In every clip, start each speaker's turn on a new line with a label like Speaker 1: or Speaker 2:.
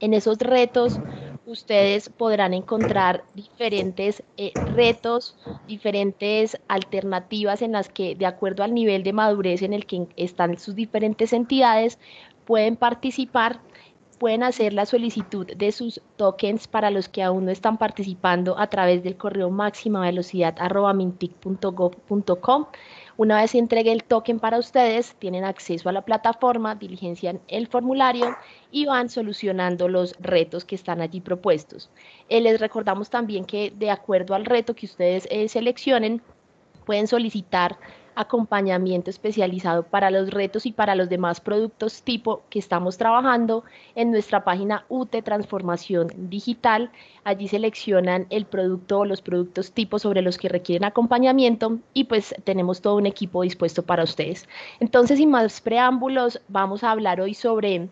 Speaker 1: en esos retos ustedes podrán encontrar diferentes eh, retos, diferentes alternativas en las que, de acuerdo al nivel de madurez en el que están sus diferentes entidades, pueden participar, pueden hacer la solicitud de sus tokens para los que aún no están participando a través del correo máxima velocidad una vez entregue el token para ustedes, tienen acceso a la plataforma, diligencian el formulario y van solucionando los retos que están allí propuestos. Eh, les recordamos también que de acuerdo al reto que ustedes eh, seleccionen, pueden solicitar acompañamiento especializado para los retos y para los demás productos tipo que estamos trabajando en nuestra página UT Transformación Digital. Allí seleccionan el producto o los productos tipo sobre los que requieren acompañamiento y pues tenemos todo un equipo dispuesto para ustedes. Entonces, sin más preámbulos, vamos a hablar hoy sobre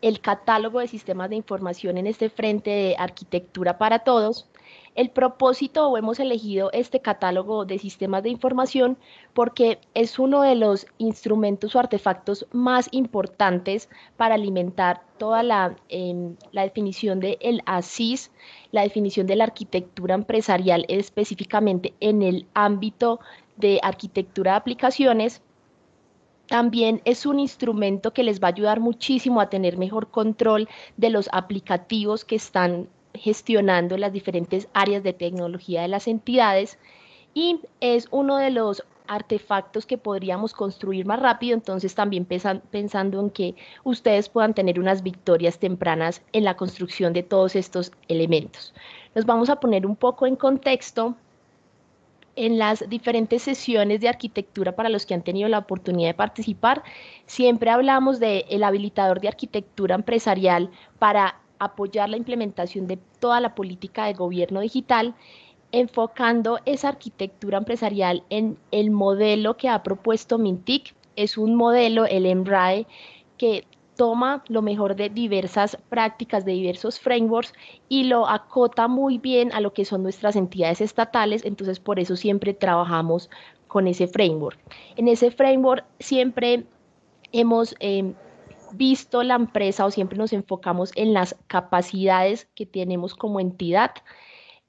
Speaker 1: el catálogo de sistemas de información en este frente de arquitectura para todos el propósito o hemos elegido este catálogo de sistemas de información porque es uno de los instrumentos o artefactos más importantes para alimentar toda la, em, definición del el ASIS, la definición de la arquitectura empresarial específicamente en el ámbito de arquitectura de aplicaciones también es un instrumento que les va a ayudar muchísimo a tener mejor control de los aplicativos que están gestionando las diferentes áreas de tecnología de las entidades y es uno de los artefactos que podríamos construir más rápido, entonces también pensando en que ustedes puedan tener unas victorias tempranas en la construcción de todos estos elementos. Nos vamos a poner un poco en contexto en las diferentes sesiones de arquitectura para los que han tenido la oportunidad de participar, siempre hablamos del el habilitador de arquitectura empresarial para apoyar la implementación de toda la política de gobierno digital, enfocando esa arquitectura empresarial en el modelo que ha propuesto Mintic. Es un modelo, el MRAE, que toma lo mejor de diversas prácticas, de diversos frameworks y lo acota muy bien a lo que son nuestras entidades estatales, entonces por eso siempre trabajamos con ese framework. En ese framework siempre hemos eh, visto la empresa o siempre nos enfocamos en las capacidades que tenemos como entidad.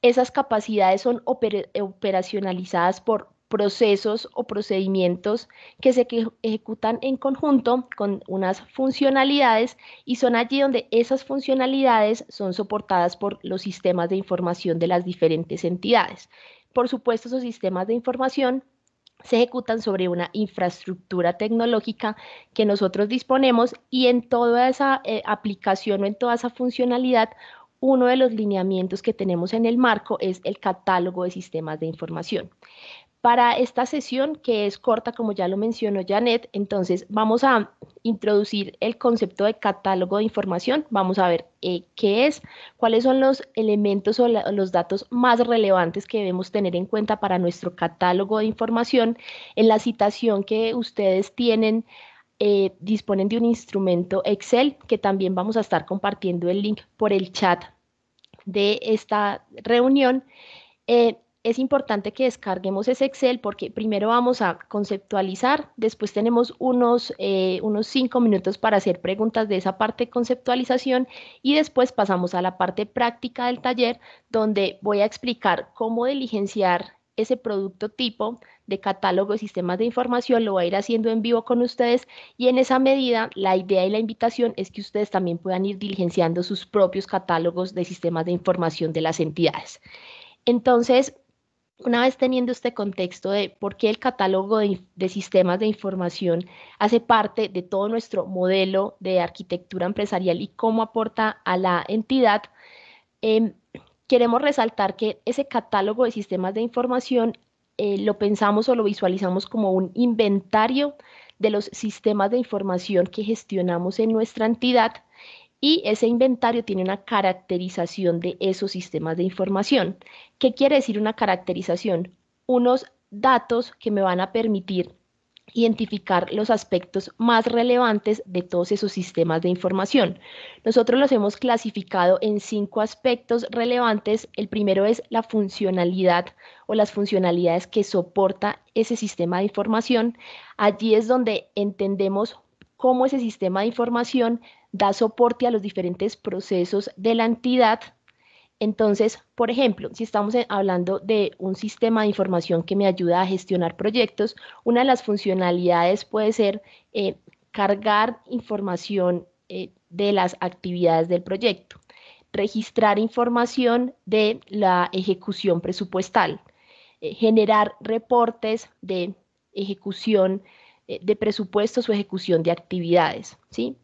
Speaker 1: Esas capacidades son operacionalizadas por procesos o procedimientos que se ejecutan en conjunto con unas funcionalidades y son allí donde esas funcionalidades son soportadas por los sistemas de información de las diferentes entidades. Por supuesto, esos sistemas de información se ejecutan sobre una infraestructura tecnológica que nosotros disponemos y en toda esa eh, aplicación o en toda esa funcionalidad, uno de los lineamientos que tenemos en el marco es el catálogo de sistemas de información. Para esta sesión, que es corta, como ya lo mencionó Janet, entonces vamos a introducir el concepto de catálogo de información. Vamos a ver eh, qué es, cuáles son los elementos o los datos más relevantes que debemos tener en cuenta para nuestro catálogo de información. En la citación que ustedes tienen, eh, disponen de un instrumento Excel que también vamos a estar compartiendo el link por el chat de esta reunión. Eh, es importante que descarguemos ese Excel porque primero vamos a conceptualizar, después tenemos unos, eh, unos cinco minutos para hacer preguntas de esa parte de conceptualización y después pasamos a la parte práctica del taller donde voy a explicar cómo diligenciar ese producto tipo de catálogo de sistemas de información, lo voy a ir haciendo en vivo con ustedes y en esa medida la idea y la invitación es que ustedes también puedan ir diligenciando sus propios catálogos de sistemas de información de las entidades. Entonces, una vez teniendo este contexto de por qué el catálogo de, sistemas de información hace parte de todo nuestro modelo de arquitectura empresarial y cómo aporta a la entidad, em, queremos resaltar que ese catálogo de sistemas de información eh, lo pensamos o lo visualizamos como un inventario de los sistemas de información que gestionamos en nuestra entidad y ese inventario tiene una caracterización de esos sistemas de información. ¿Qué quiere decir una caracterización? Unos datos que me van a permitir identificar los aspectos más relevantes de todos esos sistemas de información. Nosotros los hemos clasificado en cinco aspectos relevantes. El primero es la funcionalidad o las funcionalidades que soporta ese sistema de información. Allí es donde entendemos cómo ese sistema de información da soporte a los diferentes procesos de la entidad. Entonces, por ejemplo, si estamos hablando de un sistema de información que me ayuda a gestionar proyectos, una de las funcionalidades puede ser eh, cargar información eh, de las actividades del proyecto, registrar información de la ejecución presupuestal, eh, generar reportes de ejecución presupuestal, eh, de presupuestos o ejecución de actividades, ¿sí?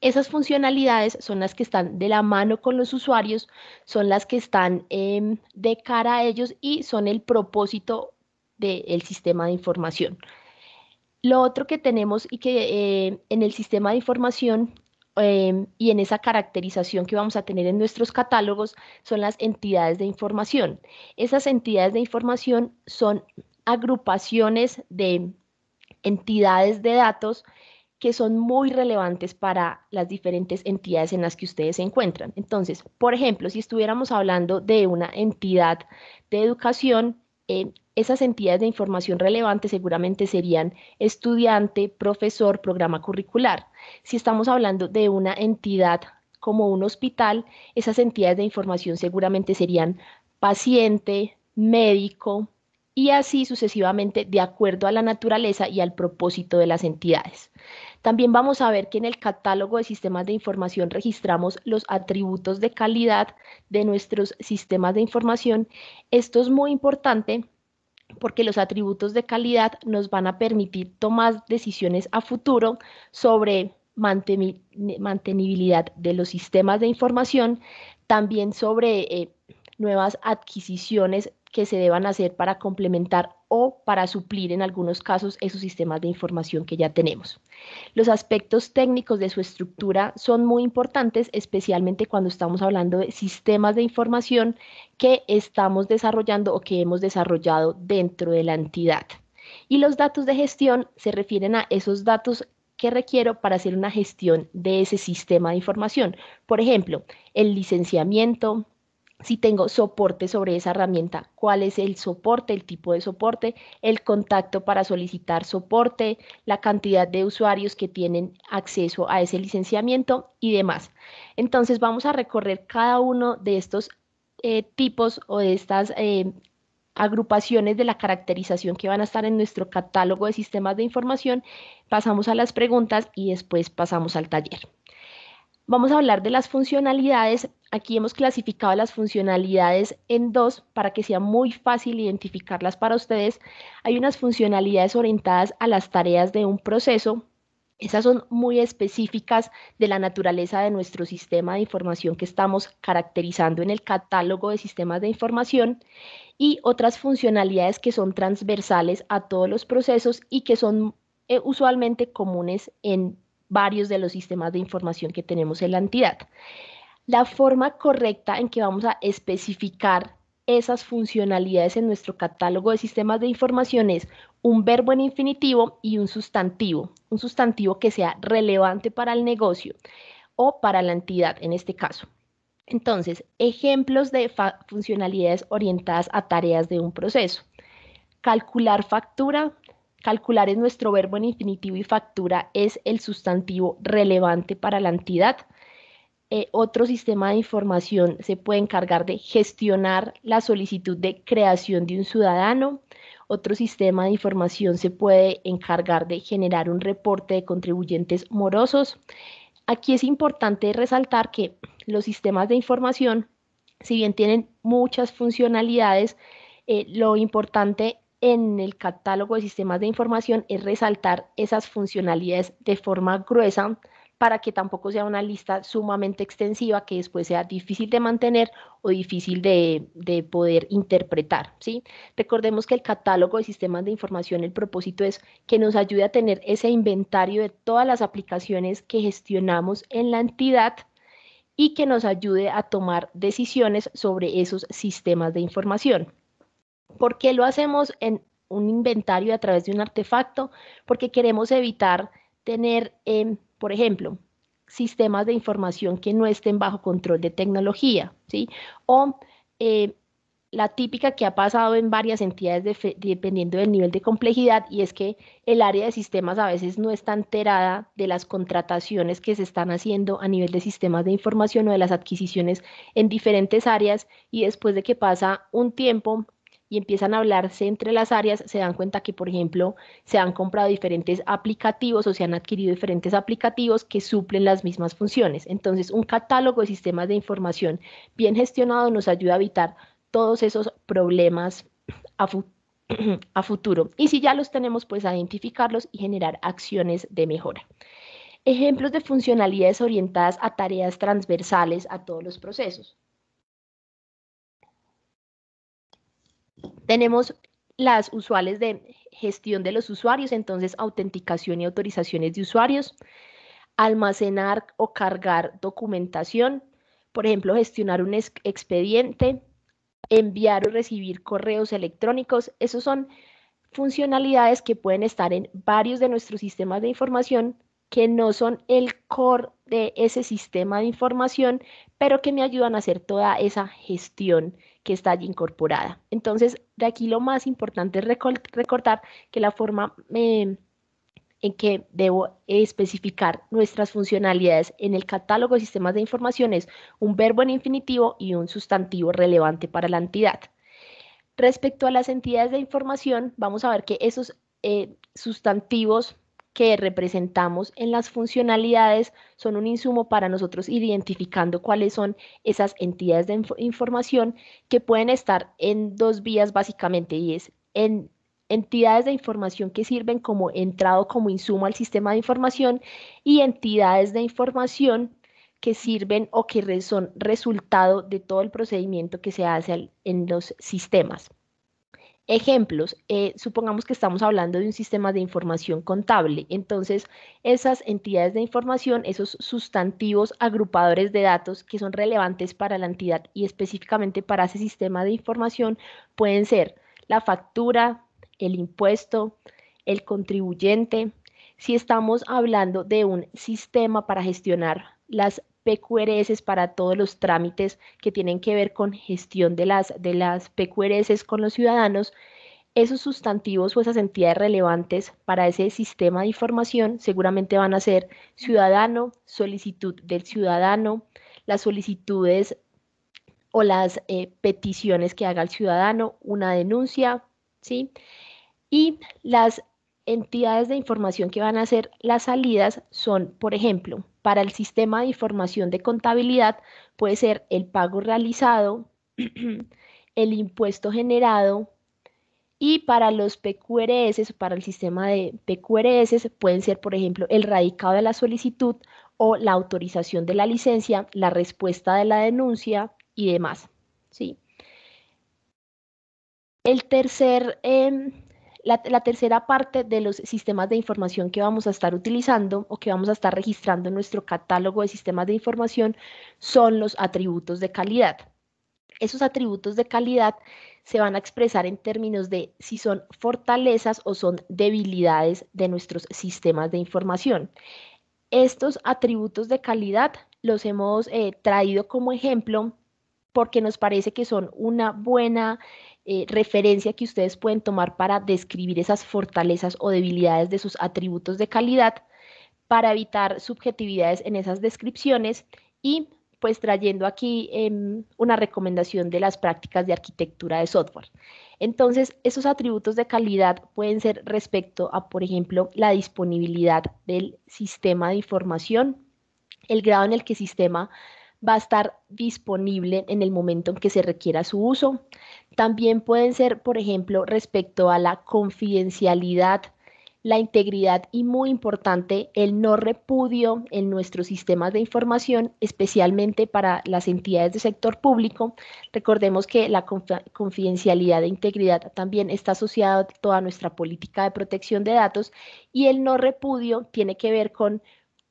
Speaker 1: Esas funcionalidades son las que están de la mano con los usuarios, son las que están em, de cara a ellos y son el propósito del sistema de información. Lo otro que tenemos y que eh, en el sistema de información em, y en esa caracterización que vamos a tener en nuestros catálogos son las entidades de información. Esas entidades de información son agrupaciones de entidades de datos que son muy relevantes para las diferentes entidades en las que ustedes se encuentran. Entonces, por ejemplo, si estuviéramos hablando de una entidad de educación, eh, esas entidades de información relevantes seguramente serían estudiante, profesor, programa curricular. Si estamos hablando de una entidad como un hospital, esas entidades de información seguramente serían paciente, médico, y así sucesivamente de acuerdo a la naturaleza y al propósito de las entidades. También vamos a ver que en el catálogo de sistemas de información registramos los atributos de calidad de nuestros sistemas de información. Esto es muy importante porque los atributos de calidad nos van a permitir tomar decisiones a futuro sobre mantenibilidad de los sistemas de información, también sobre eh, nuevas adquisiciones que se deban hacer para complementar o para suplir en algunos casos esos sistemas de información que ya tenemos. Los aspectos técnicos de su estructura son muy importantes, especialmente cuando estamos hablando de sistemas de información que estamos desarrollando o que hemos desarrollado dentro de la entidad. Y los datos de gestión se refieren a esos datos que requiero para hacer una gestión de ese sistema de información. Por ejemplo, el licenciamiento, si tengo soporte sobre esa herramienta, cuál es el soporte, el tipo de soporte, el contacto para solicitar soporte, la cantidad de usuarios que tienen acceso a ese licenciamiento y demás. Entonces vamos a recorrer cada uno de estos eh, tipos o de estas eh, agrupaciones de la caracterización que van a estar en nuestro catálogo de sistemas de información. Pasamos a las preguntas y después pasamos al taller. Vamos a hablar de las funcionalidades. Aquí hemos clasificado las funcionalidades en dos para que sea muy fácil identificarlas para ustedes. Hay unas funcionalidades orientadas a las tareas de un proceso. Esas son muy específicas de la naturaleza de nuestro sistema de información que estamos caracterizando en el catálogo de sistemas de información y otras funcionalidades que son transversales a todos los procesos y que son eh, usualmente comunes en varios de los sistemas de información que tenemos en la entidad. La forma correcta en que vamos a especificar esas funcionalidades en nuestro catálogo de sistemas de información es un verbo en infinitivo y un sustantivo, un sustantivo que sea relevante para el negocio o para la entidad en este caso. Entonces, ejemplos de funcionalidades orientadas a tareas de un proceso. Calcular factura, Calcular es nuestro verbo en infinitivo y factura es el sustantivo relevante para la entidad. Eh, otro sistema de información se puede encargar de gestionar la solicitud de creación de un ciudadano. Otro sistema de información se puede encargar de generar un reporte de contribuyentes morosos. Aquí es importante resaltar que los sistemas de información, si bien tienen muchas funcionalidades, eh, lo importante en el catálogo de sistemas de información es resaltar esas funcionalidades de forma gruesa para que tampoco sea una lista sumamente extensiva que después sea difícil de mantener o difícil de, poder interpretar. ¿sí? Recordemos que el catálogo de sistemas de información, el propósito es que nos ayude a tener ese inventario de todas las aplicaciones que gestionamos en la entidad y que nos ayude a tomar decisiones sobre esos sistemas de información. ¿Por qué lo hacemos en un inventario a través de un artefacto? Porque queremos evitar tener, em, por ejemplo, sistemas de información que no estén bajo control de tecnología, ¿sí? O eh, la típica que ha pasado en varias entidades dependiendo del nivel de complejidad y es que el área de sistemas a veces no está enterada de las contrataciones que se están haciendo a nivel de sistemas de información o de las adquisiciones en diferentes áreas y después de que pasa un tiempo y empiezan a hablarse entre las áreas, se dan cuenta que, por ejemplo, se han comprado diferentes aplicativos o se han adquirido diferentes aplicativos que suplen las mismas funciones. Entonces, un catálogo de sistemas de información bien gestionado nos ayuda a evitar todos esos problemas a, a futuro. Y si ya los tenemos, pues a identificarlos y generar acciones de mejora. Ejemplos de funcionalidades orientadas a tareas transversales a todos los procesos Tenemos las usuales de gestión de los usuarios, entonces autenticación y autorizaciones de usuarios, almacenar o cargar documentación, por ejemplo, gestionar un expediente, enviar o recibir correos electrónicos. Esos son funcionalidades que pueden estar en varios de nuestros sistemas de información que no son el core de ese sistema de información, pero que me ayudan a hacer toda esa gestión que está allí incorporada. Entonces, de aquí lo más importante es recordar que la forma em, en que debo especificar nuestras funcionalidades en el catálogo de sistemas de información es un verbo en infinitivo y un sustantivo relevante para la entidad. Respecto a las entidades de información, vamos a ver que esos eh, sustantivos que representamos en las funcionalidades son un insumo para nosotros identificando cuáles son esas entidades de información que pueden estar en dos vías básicamente y es en entidades de información que sirven como entrado, como insumo al sistema de información y entidades de información que sirven o que son resultado de todo el procedimiento que se hace en los sistemas. Ejemplos, eh, supongamos que estamos hablando de un sistema de información contable, entonces esas entidades de información, esos sustantivos agrupadores de datos que son relevantes para la entidad y específicamente para ese sistema de información pueden ser la factura, el impuesto, el contribuyente, si estamos hablando de un sistema para gestionar las PQRS para todos los trámites que tienen que ver con gestión de las, de las PQRS con los ciudadanos, esos sustantivos o esas entidades relevantes para ese sistema de información seguramente van a ser ciudadano, solicitud del ciudadano, las solicitudes o las eh, peticiones que haga el ciudadano, una denuncia, ¿sí? Y las entidades de información que van a ser las salidas son, por ejemplo, para el sistema de información de contabilidad puede ser el pago realizado, el impuesto generado y para los PQRS para el sistema de PQRS pueden ser, por ejemplo, el radicado de la solicitud o la autorización de la licencia, la respuesta de la denuncia y demás. ¿sí? El tercer em, la, tercera parte de los sistemas de información que vamos a estar utilizando o que vamos a estar registrando en nuestro catálogo de sistemas de información son los atributos de calidad. Esos atributos de calidad se van a expresar en términos de si son fortalezas o son debilidades de nuestros sistemas de información. Estos atributos de calidad los hemos eh, traído como ejemplo porque nos parece que son una buena eh, referencia que ustedes pueden tomar para describir esas fortalezas o debilidades de sus atributos de calidad, para evitar subjetividades en esas descripciones y pues trayendo aquí em, una recomendación de las prácticas de arquitectura de software. Entonces, esos atributos de calidad pueden ser respecto a, por ejemplo, la disponibilidad del sistema de información, el grado en el que el sistema va a estar disponible en el momento en que se requiera su uso, también pueden ser, por ejemplo, respecto a la confidencialidad, la integridad y muy importante, el no repudio en nuestros sistemas de información, especialmente para las entidades del sector público. Recordemos que la confidencialidad e integridad también está asociada a toda nuestra política de protección de datos y el no repudio tiene que ver con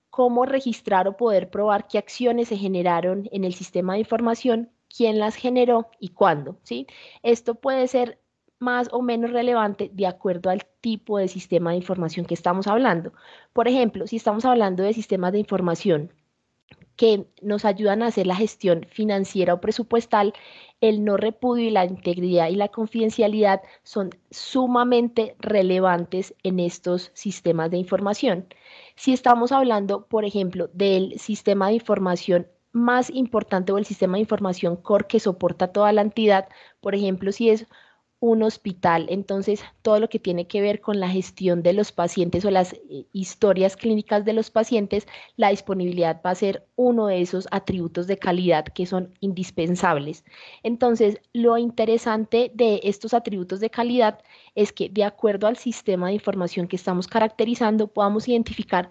Speaker 1: cómo registrar o poder probar qué acciones se generaron en el sistema de información quién las generó y cuándo, ¿sí? Esto puede ser más o menos relevante de acuerdo al tipo de sistema de información que estamos hablando. Por ejemplo, si estamos hablando de sistemas de información que nos ayudan a hacer la gestión financiera o presupuestal, el no repudio y la integridad y la confidencialidad son sumamente relevantes en estos sistemas de información. Si estamos hablando, por ejemplo, del sistema de información más importante o el sistema de información core que soporta toda la entidad, por ejemplo, si es un hospital, entonces todo lo que tiene que ver con la gestión de los pacientes o las eh, historias clínicas de los pacientes, la disponibilidad va a ser uno de esos atributos de calidad que son indispensables. Entonces, lo interesante de estos atributos de calidad es que de acuerdo al sistema de información que estamos caracterizando, podamos identificar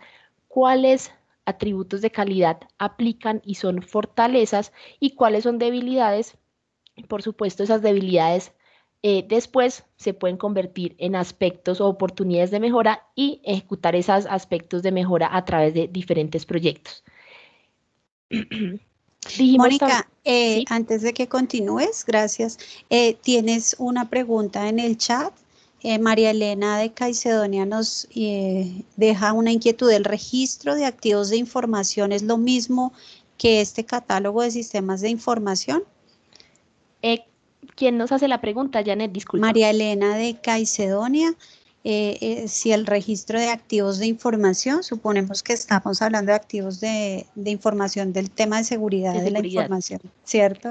Speaker 1: cuáles atributos de calidad aplican y son fortalezas y cuáles son debilidades. Por supuesto, esas debilidades eh, después se pueden convertir en aspectos o oportunidades de mejora y ejecutar esos aspectos de mejora a través de diferentes proyectos. Mónica,
Speaker 2: eh, antes de que continúes, gracias. Eh, tienes una pregunta en el chat eh, María Elena de Caicedonia nos eh, deja una inquietud. El registro de activos de información es lo mismo que este catálogo de sistemas de información. Eh, ¿Quién nos hace la pregunta, Janet? Disculpe. María Elena de Caicedonia. Eh, si el registro de activos de información, suponemos que estamos hablando de activos de,
Speaker 1: información del tema de, seguridad. de la información, ¿cierto?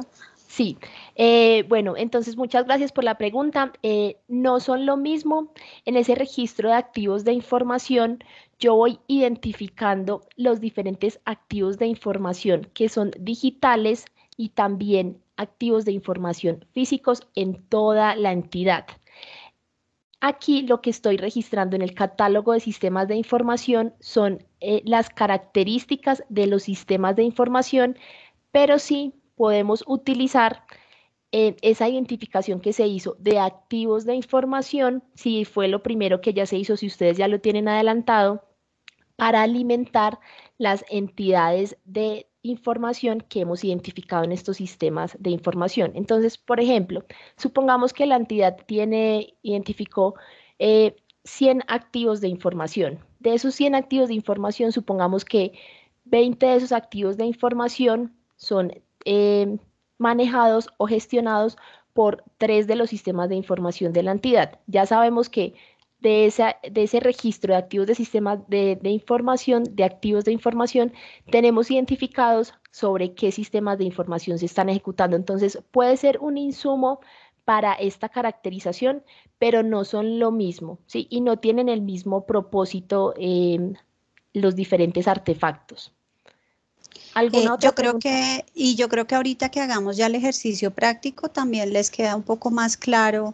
Speaker 1: Sí, eh, bueno, entonces muchas gracias por la pregunta. Eh, no son lo mismo. En ese registro de activos de información, yo voy identificando los diferentes activos de información que son digitales y también activos de información físicos en toda la entidad. Aquí lo que estoy registrando en el catálogo de sistemas de información son eh, las características de los sistemas de información, pero sí podemos utilizar eh, esa identificación que se hizo de activos de información, si fue lo primero que ya se hizo, si ustedes ya lo tienen adelantado, para alimentar las entidades de información que hemos identificado en estos sistemas de información. Entonces, por ejemplo, supongamos que la entidad tiene, identificó 100 eh, activos de información. De esos 100 activos de información, supongamos que 20 de esos activos de información son eh, manejados o gestionados por tres de los sistemas de información de la entidad. Ya sabemos que de, ese registro de activos de sistemas de, información, de activos de información, tenemos identificados sobre qué sistemas de información se están ejecutando. Entonces, puede ser un insumo para esta caracterización, pero no son lo mismo, ¿sí? Y no tienen el mismo propósito eh, los diferentes artefactos.
Speaker 2: Eh, yo creo que, y yo creo que ahorita que hagamos ya el ejercicio práctico, también les queda un poco más claro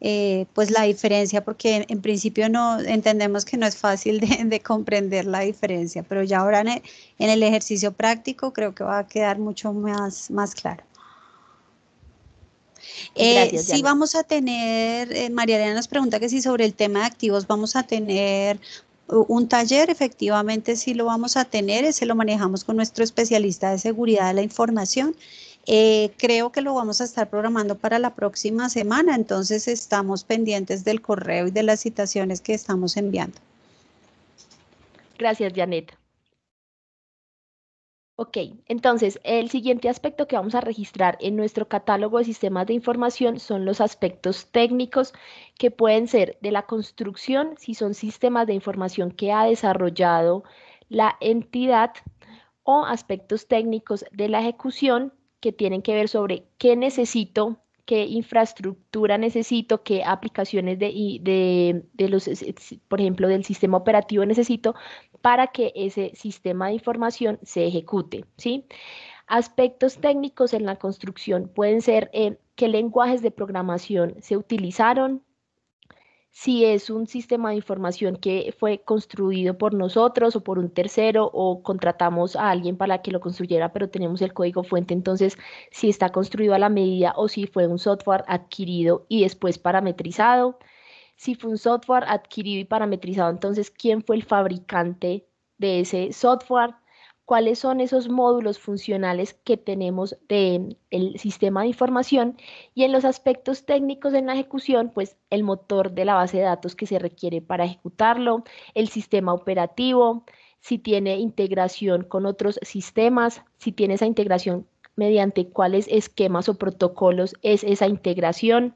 Speaker 2: eh, pues la diferencia, porque en, principio no entendemos que no es fácil de, comprender la diferencia, pero ya ahora en el, ejercicio práctico creo que va a quedar mucho más, más claro. Eh, si sí vamos a tener, María Elena nos pregunta que si sobre el tema de activos vamos a tener un taller efectivamente sí lo vamos a tener, ese lo manejamos con nuestro especialista de seguridad de la información. Eh, creo que lo vamos a estar programando para la próxima semana, entonces estamos pendientes del correo y de las citaciones que estamos enviando.
Speaker 1: Gracias, Janet. Ok, entonces el siguiente aspecto que vamos a registrar en nuestro catálogo de sistemas de información son los aspectos técnicos que pueden ser de la construcción, si son sistemas de información que ha desarrollado la entidad, o aspectos técnicos de la ejecución que tienen que ver sobre qué necesito, qué infraestructura necesito, qué aplicaciones de, de los, por ejemplo, del sistema operativo necesito para que ese sistema de información se ejecute, ¿sí? Aspectos técnicos en la construcción pueden ser eh, qué lenguajes de programación se utilizaron, si es un sistema de información que fue construido por nosotros o por un tercero o contratamos a alguien para que lo construyera, pero tenemos el código fuente, entonces si está construido a la medida o si fue un software adquirido y después parametrizado si fue un software adquirido y parametrizado, entonces quién fue el fabricante de ese software, cuáles son esos módulos funcionales que tenemos del el sistema de información y en los aspectos técnicos en la ejecución, pues el motor de la base de datos que se requiere para ejecutarlo, el sistema operativo, si tiene integración con otros sistemas, si tiene esa integración mediante cuáles esquemas o protocolos es esa integración,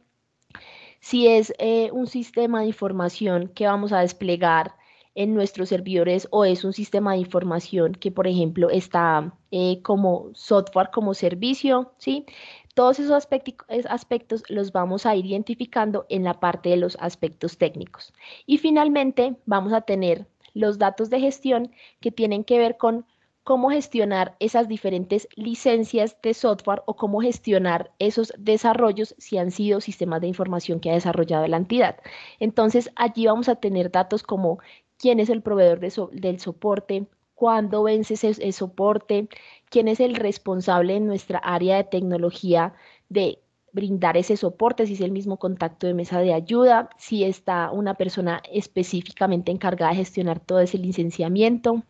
Speaker 1: si es eh, un sistema de información que vamos a desplegar en nuestros servidores o es un sistema de información que, por ejemplo, está eh, como software, como servicio, ¿sí? Todos esos aspectos los vamos a ir identificando en la parte de los aspectos técnicos. Y finalmente vamos a tener los datos de gestión que tienen que ver con cómo gestionar esas diferentes licencias de software o cómo gestionar esos desarrollos si han sido sistemas de información que ha desarrollado la entidad. Entonces, allí vamos a tener datos como quién es el proveedor del soporte, cuándo vence ese soporte, quién es el responsable en nuestra área de tecnología de brindar ese soporte, si es el mismo contacto de mesa de ayuda, si está una persona específicamente encargada de gestionar todo ese licenciamiento,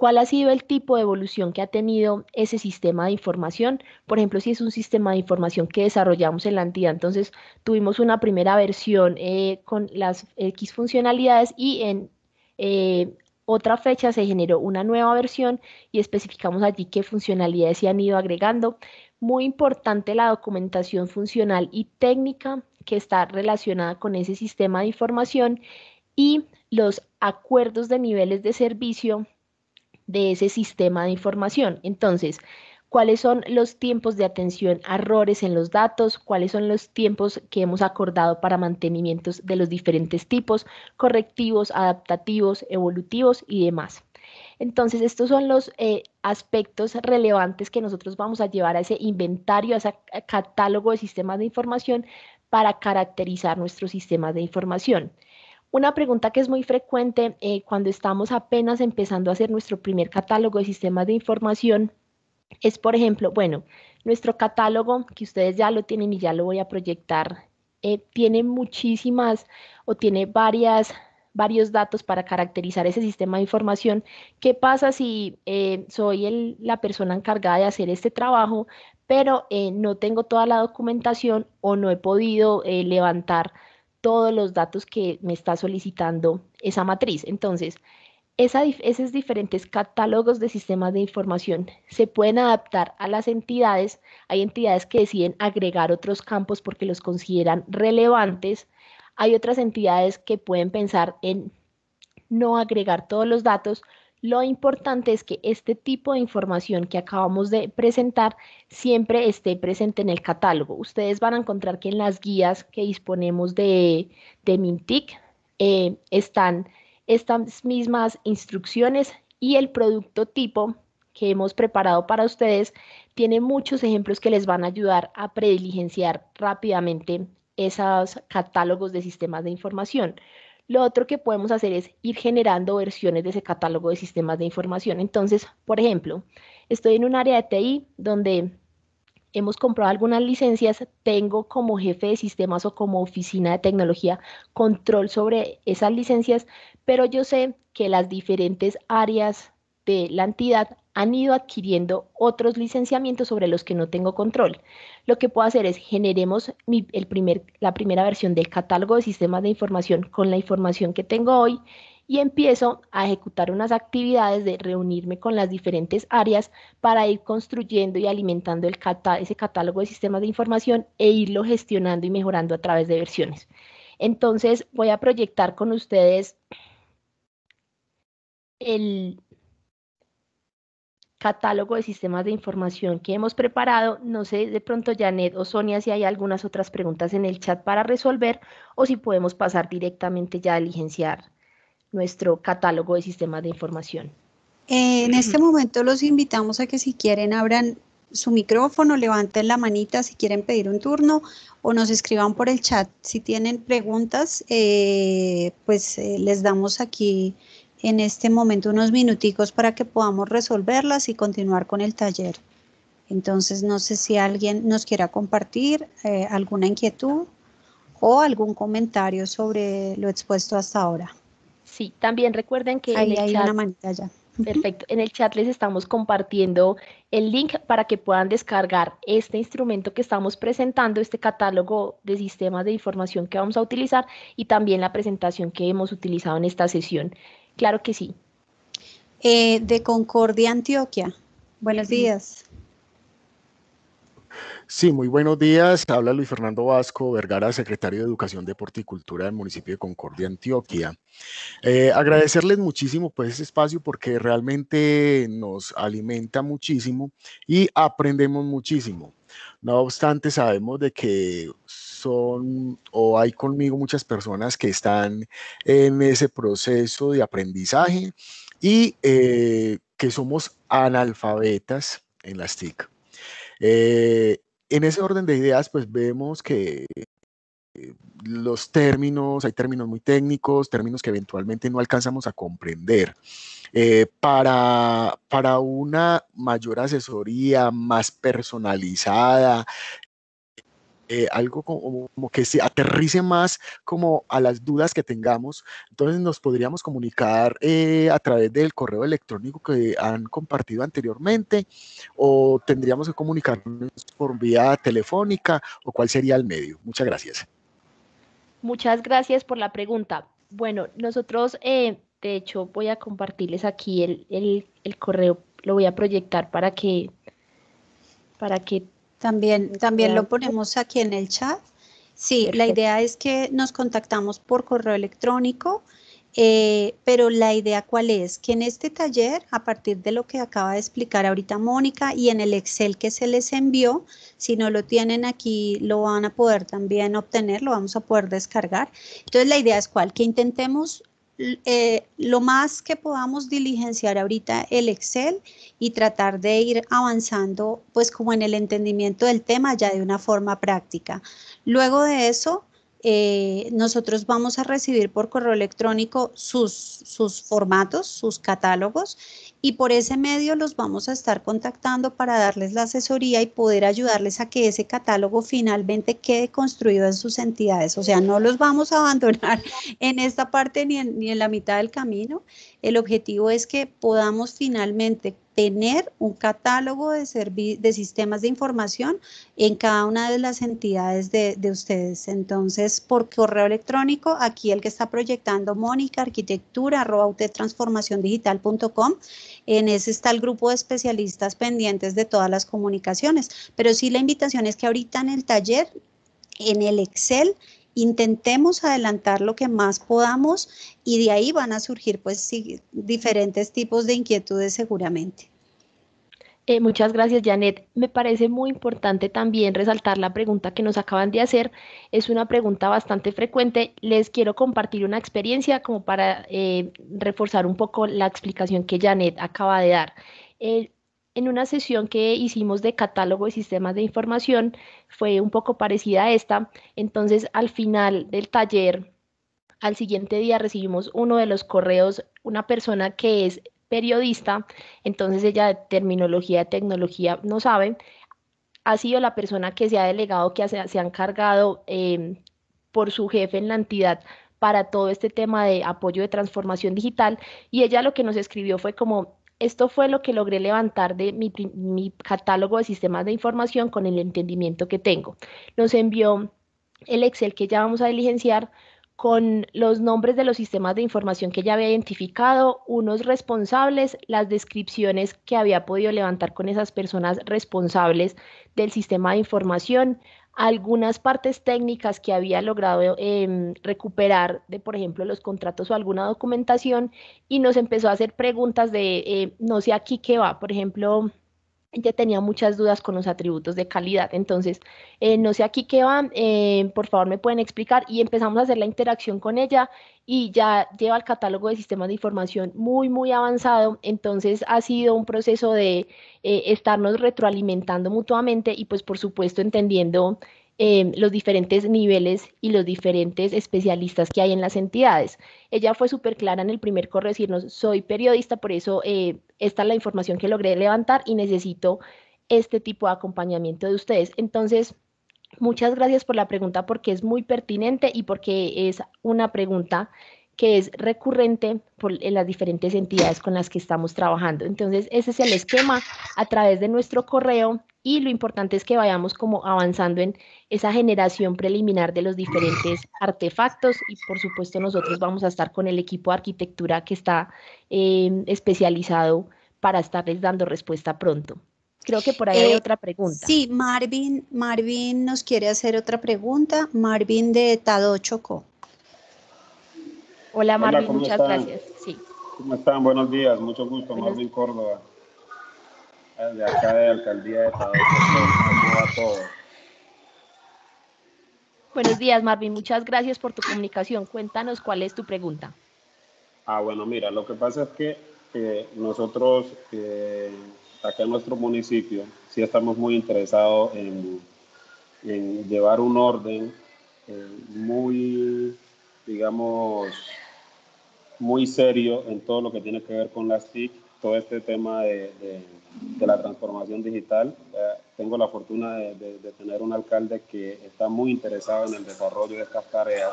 Speaker 1: cuál ha sido el tipo de evolución que ha tenido ese sistema de información. Por ejemplo, si es un sistema de información que desarrollamos en la entidad, entonces tuvimos una primera versión eh, con las X funcionalidades y en eh, otra fecha se generó una nueva versión y especificamos allí qué funcionalidades se han ido agregando. Muy importante la documentación funcional y técnica que está relacionada con ese sistema de información y los acuerdos de niveles de servicio de ese sistema de información. Entonces, cuáles son los tiempos de atención a errores en los datos, cuáles son los tiempos que hemos acordado para mantenimientos de los diferentes tipos, correctivos, adaptativos, evolutivos y demás. Entonces, estos son los eh, aspectos relevantes que nosotros vamos a llevar a ese inventario, a ese catálogo de sistemas de información para caracterizar nuestros sistemas de información. Una pregunta que es muy frecuente eh, cuando estamos apenas empezando a hacer nuestro primer catálogo de sistemas de información es, por ejemplo, bueno, nuestro catálogo, que ustedes ya lo tienen y ya lo voy a proyectar, eh, tiene muchísimas o tiene varias varios datos para caracterizar ese sistema de información. ¿Qué pasa si eh, soy la persona encargada de hacer este trabajo, pero no tengo toda la documentación o no he podido levantar todos los datos que me está solicitando esa matriz. Entonces, esos diferentes catálogos de sistemas de información se pueden adaptar a las entidades. Hay entidades que deciden agregar otros campos porque los consideran relevantes. Hay otras entidades que pueden pensar en no agregar todos los datos, lo importante es que este tipo de información que acabamos de presentar siempre esté presente en el catálogo. Ustedes van a encontrar que en las guías que disponemos de, Mintic eh, están estas mismas instrucciones y el producto tipo que hemos preparado para ustedes tiene muchos ejemplos que les van a ayudar a prediligenciar rápidamente esos catálogos de sistemas de información. Lo otro que podemos hacer es ir generando versiones de ese catálogo de sistemas de información. Entonces, por ejemplo, estoy en un área de TI donde hemos comprado algunas licencias, tengo como jefe de sistemas o como oficina de tecnología control sobre esas licencias, pero yo sé que las diferentes áreas de la entidad han ido adquiriendo otros licenciamientos sobre los que no tengo control. Lo que puedo hacer es generemos el primer, la primera versión del catálogo de sistemas de información con la información que tengo hoy y empiezo a ejecutar unas actividades de reunirme con las diferentes áreas para ir construyendo y alimentando el ese catálogo de sistemas de información e irlo gestionando y mejorando a través de versiones. Entonces voy a proyectar con ustedes el, catálogo de sistemas de información que hemos preparado. No sé de pronto, Janet o Sonia, si hay algunas otras preguntas en el chat para resolver o si podemos pasar directamente ya a diligenciar nuestro catálogo de sistemas de información. En este
Speaker 2: momento los invitamos a que si quieren abran su micrófono, levanten la manita si quieren pedir un turno o nos escriban por el chat. Si tienen preguntas, eh, pues eh, les damos aquí en este momento unos minuticos para que podamos resolverlas y continuar con el taller. Entonces, no sé si alguien nos quiera compartir eh, alguna inquietud o algún comentario sobre lo expuesto hasta ahora.
Speaker 1: Sí, también recuerden que Ahí hay una manita ya. Perfecto. En el chat les estamos compartiendo el link para que puedan descargar este instrumento que estamos presentando, este catálogo de sistemas de información que vamos a utilizar y también la presentación que hemos utilizado en esta sesión. Claro que sí. Eh, de Concordia, Antioquia. Buenos días.
Speaker 3: Sí, muy buenos días. Habla Luis Fernando Vasco Vergara, secretario de Educación, Deporte y Cultura del municipio de Concordia, Antioquia. Eh, agradecerles muchísimo pues ese espacio porque realmente nos alimenta muchísimo y aprendemos muchísimo. No obstante, sabemos de que son o hay conmigo muchas personas que están en ese proceso de aprendizaje y eh, que somos analfabetas en las TIC. Eh, en ese orden de ideas, pues vemos que eh, los términos, hay términos muy técnicos, términos que eventualmente no alcanzamos a comprender. para, para, una mayor asesoría más personalizada, eh, algo como, que se aterrice más como a las dudas que tengamos. Entonces nos podríamos comunicar eh, a través del correo electrónico que han compartido anteriormente o tendríamos que comunicarnos por vía telefónica o cuál sería el medio. Muchas gracias.
Speaker 1: Muchas gracias por la pregunta. Bueno, nosotros, eh, de hecho, voy a compartirles aquí el, el correo, lo voy a proyectar para que, para que también, también lo ponemos
Speaker 2: aquí en el chat. Sí, la idea es que nos contactamos por correo electrónico, eh, pero la idea cuál es, que en este taller, a partir de lo que acaba de explicar ahorita Mónica y en el Excel que se les envió, si no lo tienen aquí, lo van a poder también obtener, lo vamos a poder descargar. Entonces la idea es cuál, que intentemos eh, lo más que podamos diligenciar ahorita el Excel y tratar de ir avanzando pues como en el entendimiento del tema ya de una forma práctica. Luego de eso, eh, nosotros vamos a recibir por correo electrónico sus, sus formatos, sus catálogos y por ese medio los vamos a estar contactando para darles la asesoría y poder ayudarles a que ese catálogo finalmente quede construido en sus entidades. O sea, no los vamos a abandonar en esta parte ni en, la mitad del camino. El objetivo es que podamos finalmente tener un catálogo de, de sistemas de información en cada una de las entidades de, ustedes. Entonces, por correo electrónico, aquí el que está proyectando Mónica, arquitectura, arroba, en ese está el grupo de especialistas pendientes de todas las comunicaciones. Pero sí la invitación es que ahorita en el taller, en el Excel, intentemos adelantar lo que más podamos y de ahí van a surgir pues diferentes tipos de inquietudes seguramente.
Speaker 1: Eh, muchas gracias, Janet. Me parece muy importante también resaltar la pregunta que nos acaban de hacer. Es una pregunta bastante frecuente. Les quiero compartir una experiencia como para eh, reforzar un poco la explicación que Janet acaba de dar. Eh, en una sesión que hicimos de catálogo de sistemas de información, fue un poco parecida a esta. Entonces, al final del taller, al siguiente día recibimos uno de los correos, una persona que es periodista, entonces ella de terminología, de tecnología, no sabe, ha sido la persona que se ha delegado, que se, ha encargado em, por su jefe en la entidad para todo este tema de apoyo de transformación digital. Y ella lo que nos escribió fue como, esto fue lo que logré levantar de mi, mi catálogo de sistemas de información con el entendimiento que tengo. Nos envió el Excel que ya vamos a diligenciar con los nombres de los sistemas de información que ya había identificado, unos responsables, las descripciones que había podido levantar con esas personas responsables del sistema de información, algunas partes técnicas que había logrado em, recuperar de, por ejemplo, los contratos o alguna documentación y nos empezó a hacer preguntas de, eh, no sé aquí qué va, por ejemplo, ya tenía muchas dudas con los atributos de calidad. Entonces, eh, no sé aquí qué va, eh, por favor me pueden explicar. Y empezamos a hacer la interacción con ella y ya lleva el catálogo de sistemas de información muy, muy avanzado. Entonces, ha sido un proceso de eh, estarnos retroalimentando mutuamente y pues, por supuesto, entendiendo Em, los diferentes niveles y los diferentes especialistas que hay en las entidades. Ella fue súper clara en el primer correo decirnos, soy periodista, por eso eh, esta es la información que logré levantar y necesito este tipo de acompañamiento de ustedes. Entonces, muchas gracias por la pregunta porque es muy pertinente y porque es una pregunta que es recurrente por en las diferentes entidades con las que estamos trabajando. Entonces, ese es el esquema a través de nuestro correo y lo importante es que vayamos como avanzando en esa generación preliminar de los diferentes artefactos y por supuesto nosotros vamos a estar con el equipo de arquitectura que está em, especializado para estarles dando respuesta pronto. Creo que por ahí hay eh, otra pregunta.
Speaker 2: Sí, Marvin, Marvin nos quiere hacer otra pregunta. Marvin de Tado Chocó. Hola
Speaker 4: Marvin, muchas gracias. ¿Cómo están? Buenos días, mucho gusto, Marvin Córdoba. Eh, de acá de alcaldía de Estado.
Speaker 1: Buenos días, Marvin. Muchas gracias por tu comunicación. Cuéntanos cuál es tu pregunta.
Speaker 4: Ah, bueno, mira, lo que pasa es que eh, nosotros eh, acá en nuestro municipio sí estamos muy interesados en, llevar un orden muy digamos, muy serio en todo lo que tiene que ver con las TIC, todo este tema de, de, la transformación digital. Eh, tengo la fortuna de, tener un alcalde que está muy interesado en el desarrollo de estas tareas,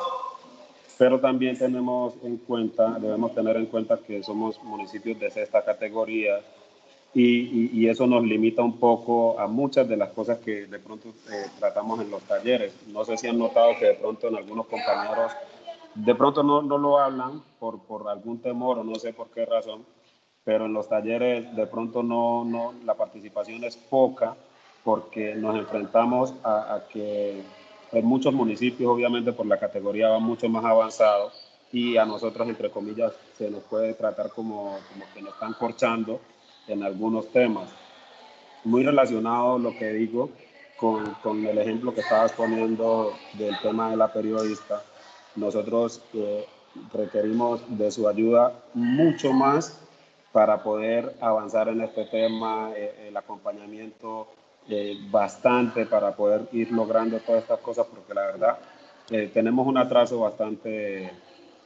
Speaker 4: pero también tenemos en cuenta, debemos tener en cuenta que somos municipios de sexta categoría y, y, eso nos limita un poco a muchas de las cosas que de pronto eh, tratamos en los talleres. No sé si han notado que de pronto en algunos compañeros de pronto no, lo hablan por, por, algún temor o no sé por qué razón, pero en los talleres de pronto no, no la participación es poca porque nos enfrentamos a, que en muchos municipios, obviamente por la categoría va mucho más avanzado y a nosotros, entre comillas, se nos puede tratar como, que nos están corchando en algunos temas. Muy relacionado lo que digo con, con el ejemplo que estabas poniendo del tema de la periodista nosotros eh, requerimos de su ayuda mucho más para poder avanzar en este tema, eh, el acompañamiento eh, bastante para poder ir logrando todas estas cosas, porque la verdad tenemos un atraso bastante,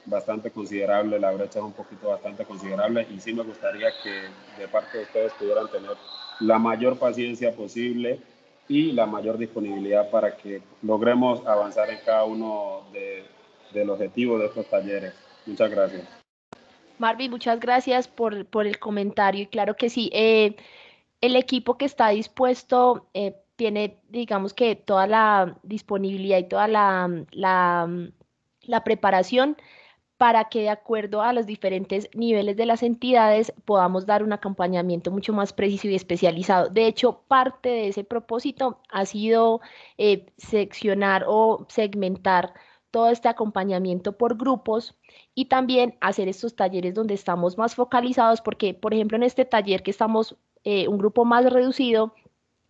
Speaker 4: bastante considerable, la brecha es un poquito bastante considerable y sí me gustaría que de parte de ustedes pudieran tener la mayor paciencia posible y la mayor disponibilidad para que logremos avanzar en cada uno de del objetivo de estos talleres. Muchas gracias.
Speaker 1: Marvin, muchas gracias por, por el comentario y claro que sí, eh, el equipo que está dispuesto eh, tiene, digamos que toda la disponibilidad y toda la, la, preparación para que de acuerdo a los diferentes niveles de las entidades podamos dar un acompañamiento mucho más preciso y especializado. De hecho, parte de ese propósito ha sido eh, seccionar o segmentar todo este acompañamiento por grupos y también hacer estos talleres donde estamos más focalizados, porque por ejemplo en este taller que estamos eh, un grupo más reducido,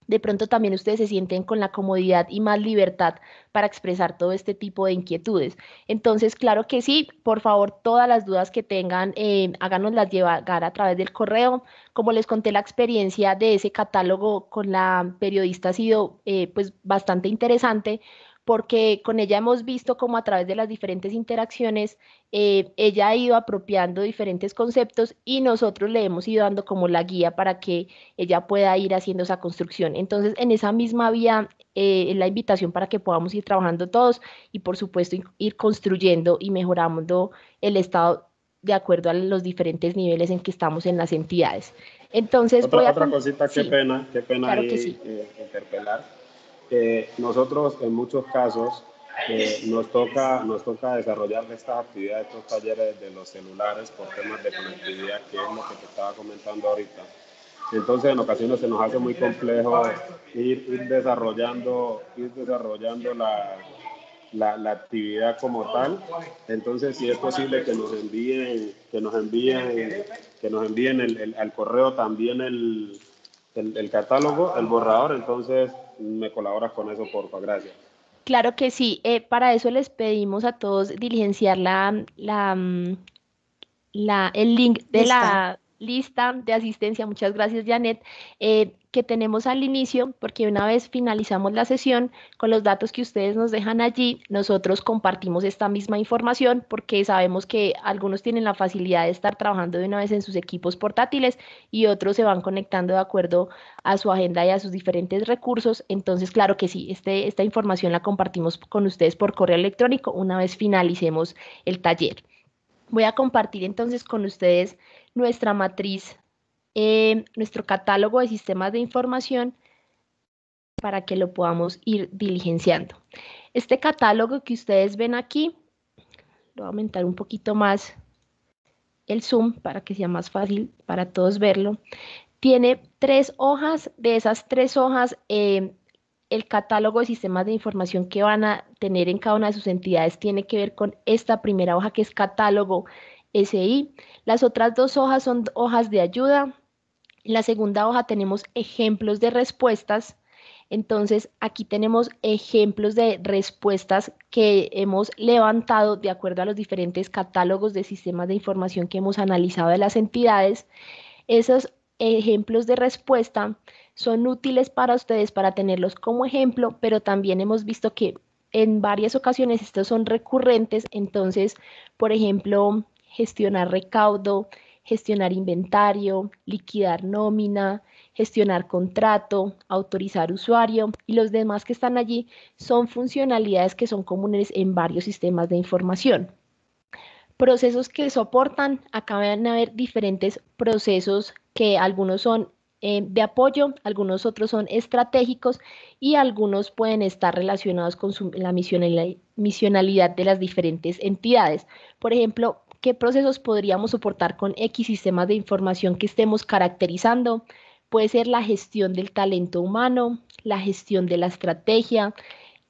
Speaker 1: de pronto también ustedes se sienten con la comodidad y más libertad para expresar todo este tipo de inquietudes. Entonces, claro que sí, por favor, todas las dudas que tengan, eh, háganoslas llegar a través del correo. Como les conté, la experiencia de ese catálogo con la periodista ha sido eh, pues bastante interesante porque con ella hemos visto cómo a través de las diferentes interacciones eh, ella ha ido apropiando diferentes conceptos y nosotros le hemos ido dando como la guía para que ella pueda ir haciendo esa construcción. Entonces, en esa misma vía eh, la invitación para que podamos ir trabajando todos y por supuesto ir construyendo y mejorando el estado de acuerdo a los diferentes niveles en que estamos en las entidades. Entonces, otra, otra cosita, qué pena, qué pena eh,
Speaker 4: interpelar nosotros en muchos casos eh, nos, toca, nos toca desarrollar estas actividades, estos talleres de los celulares por temas de conectividad, que es lo que te estaba comentando ahorita. Entonces en ocasiones se nos hace muy complejo ir, desarrollando, ir desarrollando la, la, la, actividad como tal. Entonces si es posible que nos envíen, que nos envíen, que nos envíen el, al correo también el, el, el catálogo, el borrador, entonces me colaboras con eso, porfa, gracias.
Speaker 1: Claro que sí, eh, para eso les pedimos a todos diligenciar la, la, mm, la el link de la lista de asistencia, muchas gracias Janet, eh, que tenemos al inicio, porque una vez finalizamos la sesión, con los datos que ustedes nos dejan allí, nosotros compartimos esta misma información porque sabemos que algunos tienen la facilidad de estar trabajando de una vez en sus equipos portátiles y otros se van conectando de acuerdo a su agenda y a sus diferentes recursos. Entonces, claro que sí, este, esta información la compartimos con ustedes por correo electrónico una vez finalicemos el taller. Voy a compartir entonces con ustedes nuestra matriz, eh, nuestro catálogo de sistemas de información para que lo podamos ir diligenciando. Este catálogo que ustedes ven aquí, lo voy a aumentar un poquito más el zoom para que sea más fácil para todos verlo, tiene tres hojas, de esas tres hojas, eh, el catálogo de sistemas de información que van a tener en cada una de sus entidades tiene que ver con esta primera hoja que es catálogo SI. Las otras dos hojas son hojas de ayuda. En la segunda hoja tenemos ejemplos de respuestas. Entonces, aquí tenemos ejemplos de respuestas que hemos levantado de acuerdo a los diferentes catálogos de sistemas de información que hemos analizado de las entidades. Esos ejemplos de respuesta son útiles para ustedes para tenerlos como ejemplo, pero también hemos visto que en varias ocasiones estos son recurrentes, entonces, por ejemplo, gestionar recaudo, gestionar inventario, liquidar nómina, gestionar contrato, autorizar usuario y los demás que están allí son funcionalidades que son comunes en varios sistemas de información. Procesos que soportan, acá van a haber diferentes procesos que algunos son eh, de apoyo, algunos otros son estratégicos y algunos pueden estar relacionados con la misión la misionalidad de las diferentes entidades. Por ejemplo, qué procesos podríamos soportar con X sistemas de información que estemos caracterizando. Puede ser la gestión del talento humano, la gestión de la estrategia,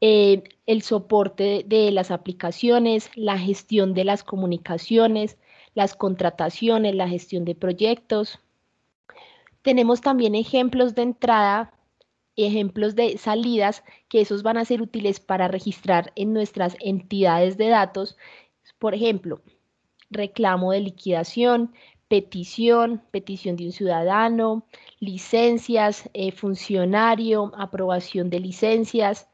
Speaker 1: eh, el soporte de las aplicaciones, la gestión de las comunicaciones, las contrataciones, la gestión de proyectos. Tenemos también ejemplos de entrada ejemplos de salidas que esos van a ser útiles para registrar en nuestras entidades de datos. Por ejemplo, reclamo de liquidación, petición, petición de un ciudadano, licencias, eh, funcionario, aprobación de licencias,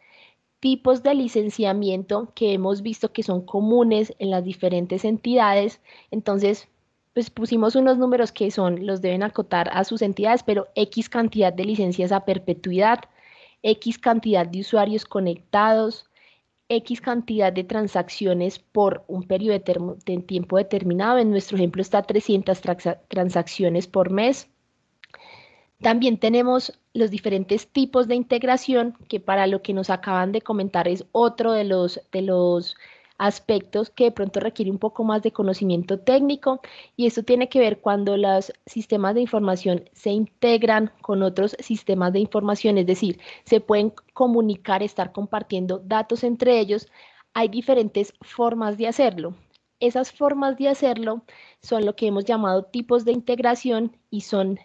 Speaker 1: tipos de licenciamiento que hemos visto que son comunes en las diferentes entidades. Entonces, pues pusimos unos números que son, los deben acotar a sus entidades, pero X cantidad de licencias a perpetuidad, X cantidad de usuarios conectados, X cantidad de transacciones por un periodo de, tiempo determinado. En nuestro ejemplo está 300 transacciones por mes. También tenemos los diferentes tipos de integración, que para lo que nos acaban de comentar es otro de los, de los aspectos que de pronto requiere un poco más de conocimiento técnico y esto tiene que ver cuando los sistemas de información se integran con otros sistemas de información, es decir, se pueden comunicar, estar compartiendo datos entre ellos. Hay diferentes formas de hacerlo. Esas formas de hacerlo son lo que hemos llamado tipos de integración y son,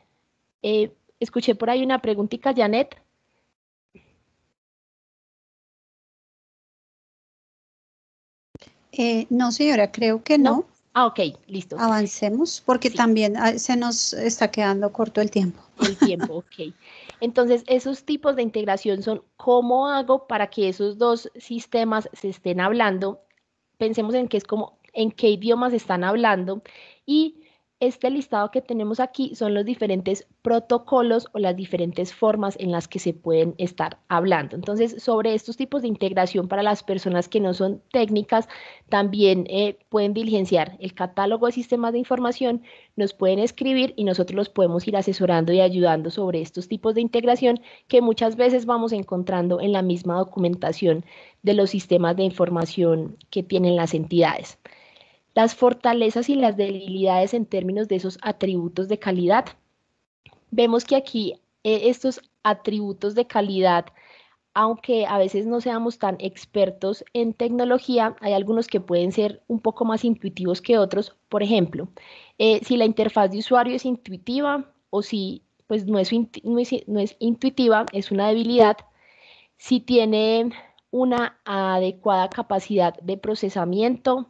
Speaker 1: eh, escuché por ahí una preguntita, Janet.
Speaker 2: Eh, no, señora, creo que no.
Speaker 1: Ah, ok, listo.
Speaker 2: Avancemos porque también ah, se nos está quedando corto el tiempo.
Speaker 1: El tiempo, ok. Entonces, esos tipos de integración son cómo hago para que esos dos sistemas se estén hablando. Pensemos en que es como en qué idiomas están hablando y este listado que tenemos aquí son los diferentes protocolos o las diferentes formas en las que se pueden estar hablando. Entonces, sobre estos tipos de integración para las personas que no son técnicas, también eh, pueden diligenciar el catálogo de sistemas de información, nos pueden escribir y nosotros los podemos ir asesorando y ayudando sobre estos tipos de integración que muchas veces vamos encontrando en la misma documentación de los sistemas de información que tienen las entidades las fortalezas y las debilidades en términos de esos atributos de calidad. Vemos que aquí eh, estos atributos de calidad, aunque a veces no seamos tan expertos en tecnología, hay algunos que pueden ser un poco más intuitivos que otros. Por ejemplo, eh, si la interfaz de usuario es intuitiva o si pues no es, no es intuitiva, es una debilidad. Si tiene una adecuada capacidad de procesamiento,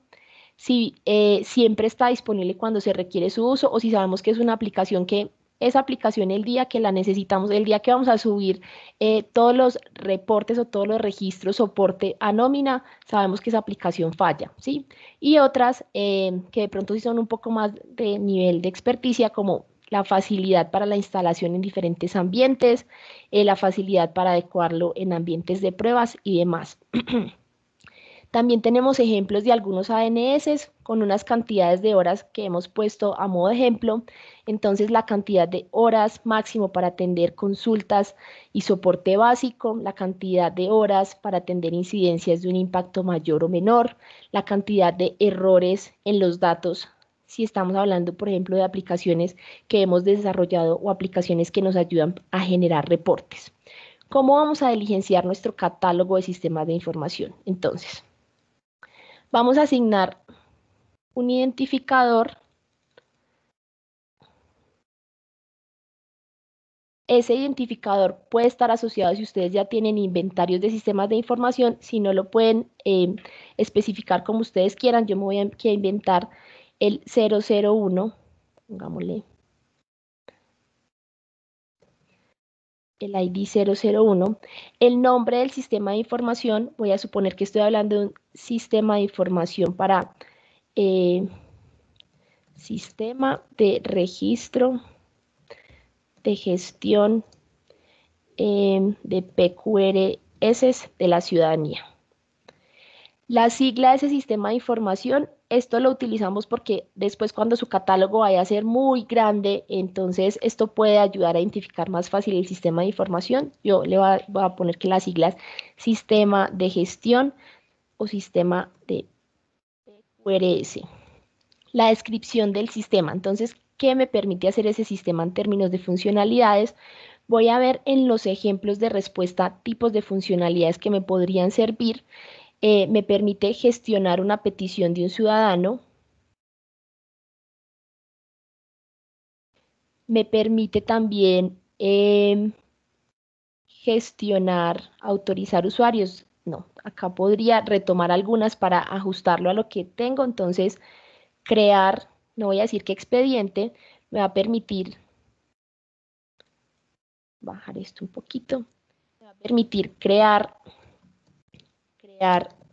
Speaker 1: si eh, siempre está disponible cuando se requiere su uso o si sabemos que es una aplicación que esa aplicación el día que la necesitamos, el día que vamos a subir eh, todos los reportes o todos los registros, soporte a nómina, sabemos que esa aplicación falla, ¿sí? Y otras eh, que de pronto sí son un poco más de nivel de experticia, como la facilidad para la instalación en diferentes ambientes, la facilidad para adecuarlo en ambientes de pruebas y demás. También tenemos ejemplos de algunos ANS con unas cantidades de horas que hemos puesto a modo de ejemplo. Entonces la cantidad de horas máximo para atender consultas y soporte básico, la cantidad de horas para atender incidencias de un impacto mayor o menor, la cantidad de errores en los datos si estamos hablando, por ejemplo, de aplicaciones que hemos desarrollado o aplicaciones que nos ayudan a generar reportes. ¿Cómo vamos a diligenciar nuestro catálogo de sistemas de información? Entonces, Vamos a asignar un identificador Ese identificador puede estar asociado si ustedes ya tienen inventarios de sistemas de información, si no lo pueden eh, especificar como ustedes quieran. Yo me voy a inventar el 001, pongámosle el ID 001, el nombre del sistema de información, voy a suponer que estoy hablando de un sistema de información para eh, sistema de registro de gestión em, de PQRS de la ciudadanía. La sigla de ese sistema de información esto lo utilizamos porque después cuando su catálogo vaya a ser muy grande, entonces esto puede ayudar a identificar más fácil el sistema de información. Yo le voy a, poner que las siglas sistema de gestión o sistema de QRS. La descripción del sistema. Entonces, ¿qué me permite hacer ese sistema en términos de funcionalidades? Voy a ver en los ejemplos de respuesta tipos de funcionalidades que me podrían servir eh, me permite gestionar una petición de un ciudadano, me permite también em, gestionar, autorizar usuarios. No, acá podría retomar algunas para ajustarlo a lo que tengo. Entonces, crear, no voy a decir qué expediente, me va a permitir bajar esto un poquito, me va a permitir crear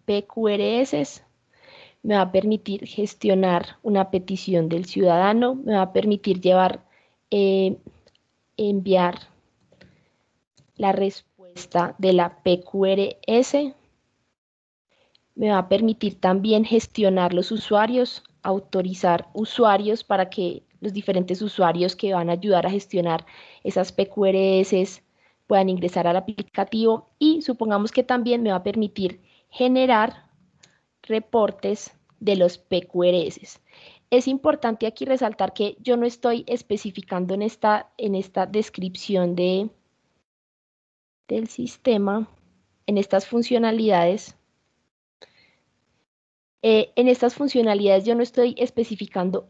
Speaker 1: PQRS, me va a permitir gestionar una petición del ciudadano, me va a permitir llevar, eh, enviar la respuesta de la PQRS, me va a permitir también gestionar los usuarios, autorizar usuarios para que los diferentes usuarios que van a ayudar a gestionar esas PQRS puedan ingresar al aplicativo y supongamos que también me va a permitir generar reportes de los PQRS. Es importante aquí resaltar que yo no estoy especificando en esta, en esta descripción de, del sistema, en estas funcionalidades, eh, en estas funcionalidades yo no estoy especificando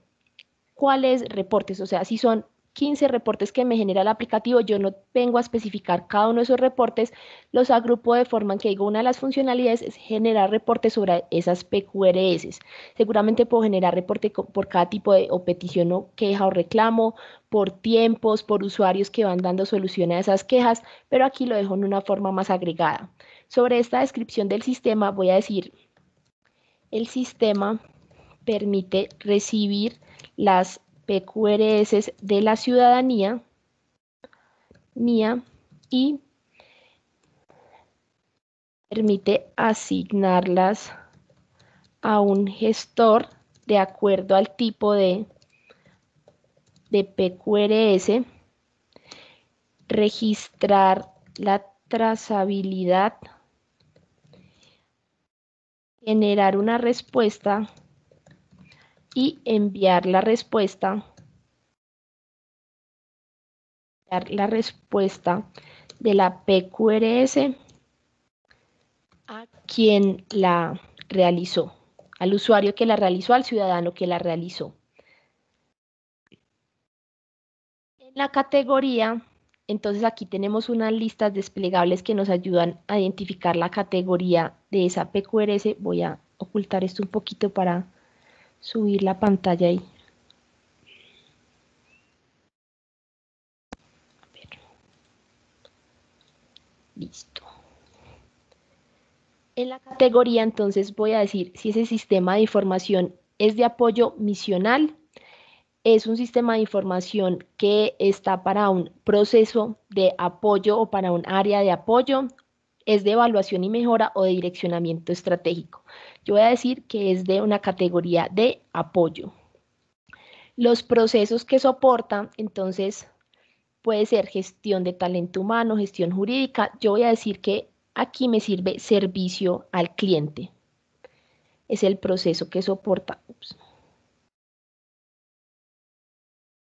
Speaker 1: cuáles reportes, o sea, si son 15 reportes que me genera el aplicativo, yo no vengo a especificar cada uno de esos reportes, los agrupo de forma en que digo, una de las funcionalidades es generar reportes sobre esas PQRS. Seguramente puedo generar reporte por cada tipo de o petición o queja o reclamo, por tiempos, por usuarios que van dando solución a esas quejas, pero aquí lo dejo en una forma más agregada. Sobre esta descripción del sistema voy a decir, el sistema permite recibir las PQRS de la ciudadanía mía, y permite asignarlas a un gestor de acuerdo al tipo de, de PQRS, registrar la trazabilidad, generar una respuesta y enviar la respuesta la respuesta de la PQRS a quien la realizó, al usuario que la realizó, al ciudadano que la realizó. En la categoría, entonces aquí tenemos unas listas desplegables que nos ayudan a identificar la categoría de esa PQRS. Voy a ocultar esto un poquito para subir la pantalla ahí. Listo. En la categoría entonces voy a decir si ese sistema de información es de apoyo misional, es un sistema de información que está para un proceso de apoyo o para un área de apoyo, es de evaluación y mejora o de direccionamiento estratégico. Yo voy a decir que es de una categoría de apoyo. Los procesos que soporta, entonces, puede ser gestión de talento humano, gestión jurídica. Yo voy a decir que aquí me sirve servicio al cliente. Es el proceso que soporta.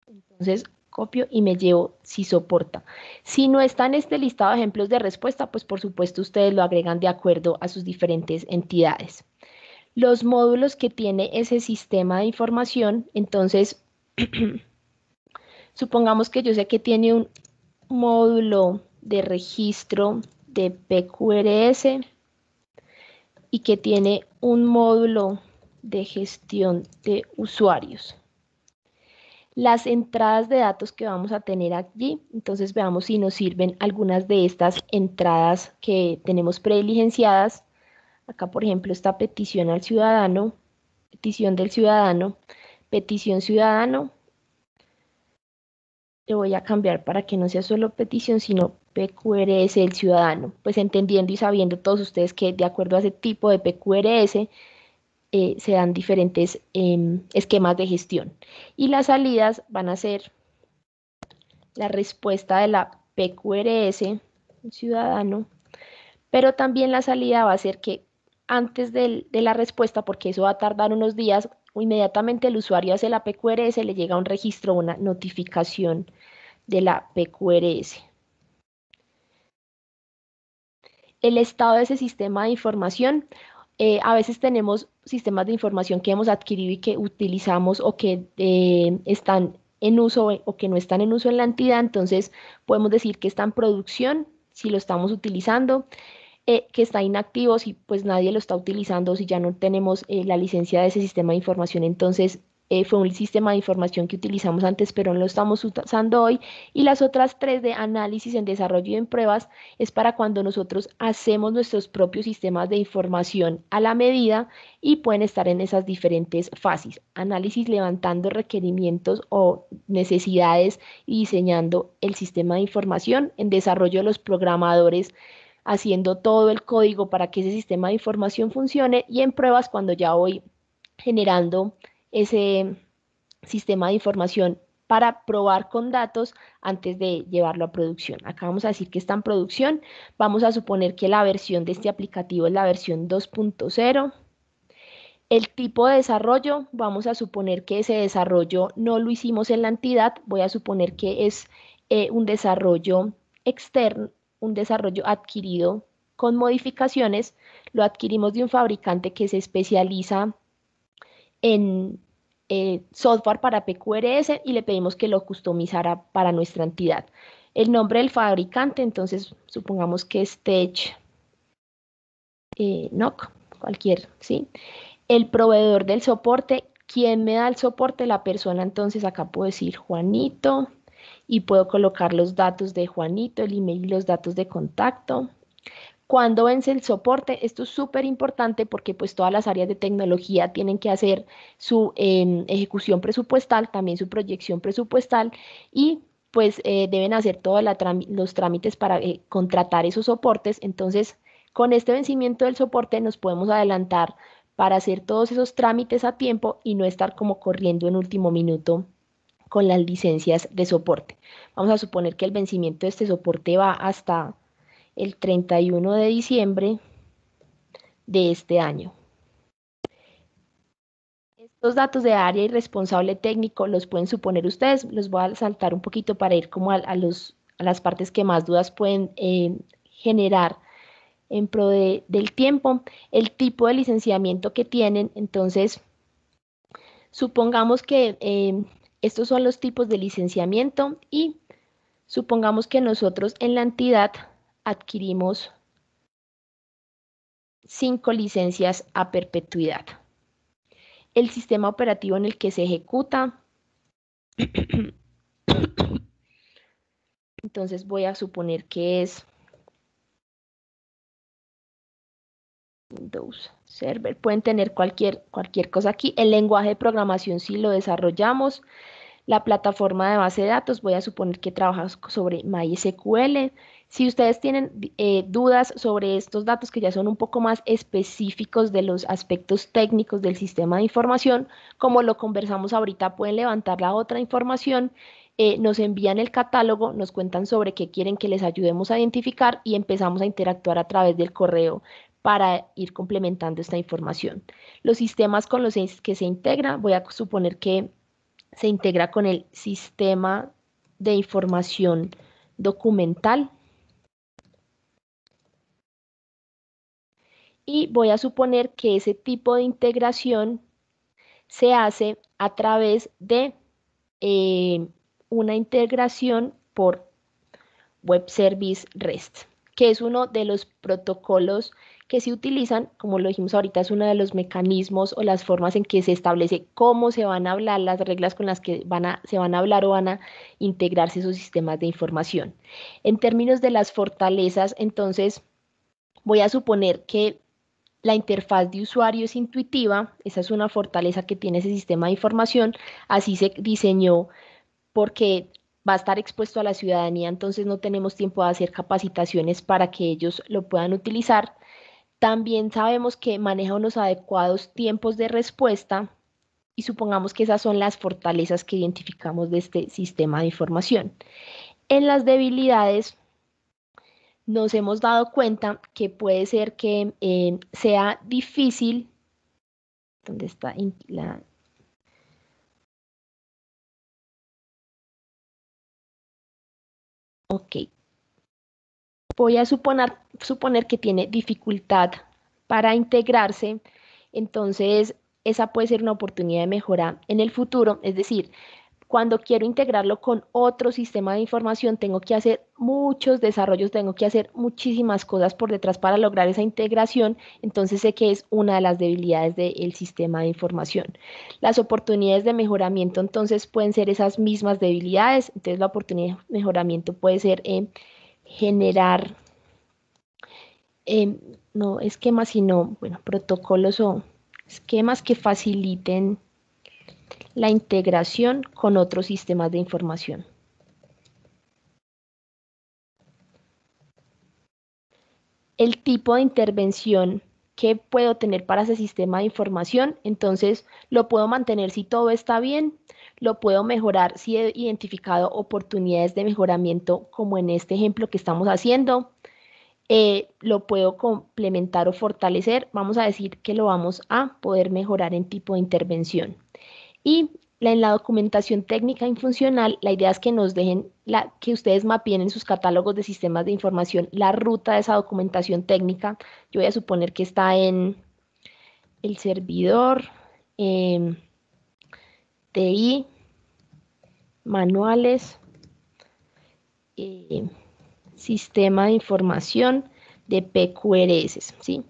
Speaker 1: Entonces, copio y me llevo si soporta. Si no está en este listado de ejemplos de respuesta, pues por supuesto ustedes lo agregan de acuerdo a sus diferentes entidades los módulos que tiene ese sistema de información. Entonces, supongamos que yo sé que tiene un módulo de registro de PQRS y que tiene un módulo de gestión de usuarios. Las entradas de datos que vamos a tener allí, entonces veamos si nos sirven algunas de estas entradas que tenemos prediligenciadas Acá, por ejemplo, está petición al ciudadano, petición del ciudadano, petición ciudadano. Le voy a cambiar para que no sea solo petición, sino PQRS del ciudadano. Pues entendiendo y sabiendo todos ustedes que de acuerdo a ese tipo de PQRS eh, se dan diferentes em, esquemas de gestión. Y las salidas van a ser la respuesta de la PQRS, ciudadano, pero también la salida va a ser que antes de, la respuesta, porque eso va a tardar unos días, o inmediatamente el usuario hace la PQRS, le llega un registro, una notificación de la PQRS. El estado de ese sistema de información, eh, a veces tenemos sistemas de información que hemos adquirido y que utilizamos o que eh, están en uso o que no están en uso en la entidad, entonces podemos decir que está en producción si lo estamos utilizando, eh, que está inactivo, si pues nadie lo está utilizando, si ya no tenemos eh, la licencia de ese sistema de información, entonces eh, fue un sistema de información que utilizamos antes, pero no lo estamos usando hoy. Y las otras tres de análisis en desarrollo y en pruebas es para cuando nosotros hacemos nuestros propios sistemas de información a la medida y pueden estar en esas diferentes fases. Análisis levantando requerimientos o necesidades y diseñando el sistema de información en desarrollo de los programadores haciendo todo el código para que ese sistema de información funcione y en pruebas cuando ya voy generando ese sistema de información para probar con datos antes de llevarlo a producción. Acá vamos a decir que está en producción. Vamos a suponer que la versión de este aplicativo es la versión 2.0. El tipo de desarrollo, vamos a suponer que ese desarrollo no lo hicimos en la entidad, voy a suponer que es eh, un desarrollo externo, un desarrollo adquirido con modificaciones, lo adquirimos de un fabricante que se especializa en eh, software para PQRS y le pedimos que lo customizara para nuestra entidad. El nombre del fabricante, entonces supongamos que es Tech eh, NOC, cualquier, ¿sí? El proveedor del soporte, ¿quién me da el soporte? La persona, entonces acá puedo decir Juanito, y puedo colocar los datos de Juanito, el email y los datos de contacto. Cuando vence el soporte? Esto es súper importante porque pues todas las áreas de tecnología tienen que hacer su em, ejecución presupuestal, también su proyección presupuestal y pues eh, deben hacer todos los trámites para eh, contratar esos soportes. Entonces, con este vencimiento del soporte nos podemos adelantar para hacer todos esos trámites a tiempo y no estar como corriendo en último minuto con las licencias de soporte. Vamos a suponer que el vencimiento de este soporte va hasta el 31 de diciembre de este año. Estos datos de área y responsable técnico los pueden suponer ustedes. Los voy a saltar un poquito para ir como a, los, las partes que más dudas pueden eh, generar en pro del tiempo, el tipo de licenciamiento que tienen. Entonces, supongamos que eh, estos son los tipos de licenciamiento y supongamos que nosotros en la entidad adquirimos cinco licencias a perpetuidad. El sistema operativo en el que se ejecuta. Entonces voy a suponer que es Windows server, pueden tener cualquier, cualquier cosa aquí. El lenguaje de programación si lo desarrollamos. La plataforma de base de datos, voy a suponer que trabaja sobre MySQL. Si ustedes tienen eh, dudas sobre estos datos que ya son un poco más específicos de los aspectos técnicos del sistema de información, como lo conversamos ahorita, pueden levantar la otra información, eh, nos envían el catálogo, nos cuentan sobre qué quieren que les ayudemos a identificar y empezamos a interactuar a través del correo para ir complementando esta información. Los sistemas con los que se integra, voy a suponer que se integra con el sistema de información documental. Y voy a suponer que ese tipo de integración se hace a través de eh, una integración por Web Service REST, que es uno de los protocolos que se utilizan, como lo dijimos ahorita, es uno de los mecanismos o las formas en que se establece cómo se van a hablar, las reglas con las que se van a hablar o van a integrarse esos sistemas de información. En términos de las fortalezas, entonces, voy a suponer que la interfaz de usuario es intuitiva, esa es una fortaleza que tiene ese sistema de información, así se diseñó porque va a estar expuesto a la ciudadanía, entonces no tenemos tiempo de hacer capacitaciones para que ellos lo puedan utilizar. También sabemos que maneja unos adecuados tiempos de respuesta y supongamos que esas son las fortalezas que identificamos de este sistema de información. En las debilidades nos hemos dado cuenta que puede ser que eh, sea difícil, ¿dónde está la, Ok. Voy a suponer suponer que tiene dificultad para integrarse, entonces esa puede ser una oportunidad de mejora en el futuro, es decir, cuando quiero integrarlo con otro sistema de información, tengo que hacer muchos desarrollos, tengo que hacer muchísimas cosas por detrás para lograr esa integración, entonces sé que es una de las debilidades del sistema de información. Las oportunidades de mejoramiento entonces pueden ser esas mismas debilidades, entonces la oportunidad de mejoramiento puede ser en eh, generar Em, no esquemas, sino bueno, protocolos o esquemas que faciliten la integración con otros sistemas de información. El tipo de intervención que puedo tener para ese sistema de información, entonces lo puedo mantener si todo está bien, lo puedo mejorar si he identificado oportunidades de mejoramiento como en este ejemplo que estamos haciendo, eh, lo puedo complementar o fortalecer, vamos a decir que lo vamos a poder mejorar en tipo de intervención. Y en la documentación técnica y funcional, la idea es que nos dejen, la, que ustedes mapeen en sus catálogos de sistemas de información la ruta de esa documentación técnica. Yo voy a suponer que está en el servidor, em, TI, manuales, eh, sistema de información de PQRS, ¿sí?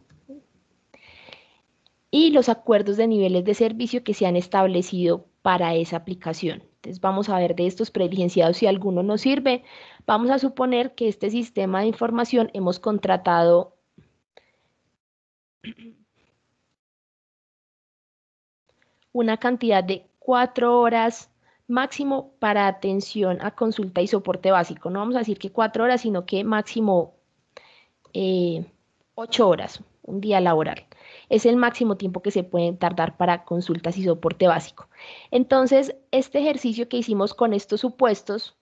Speaker 1: Y los acuerdos de niveles de servicio que se han establecido para esa aplicación. Entonces vamos a ver de estos preligenciados si alguno nos sirve. Vamos a suponer que este sistema de información hemos contratado una cantidad de cuatro horas máximo para atención a consulta y soporte básico. No vamos a decir que cuatro horas, sino que máximo eh, ocho horas, un día laboral. Es el máximo tiempo que se pueden tardar para consultas y soporte básico. Entonces, este ejercicio que hicimos con estos supuestos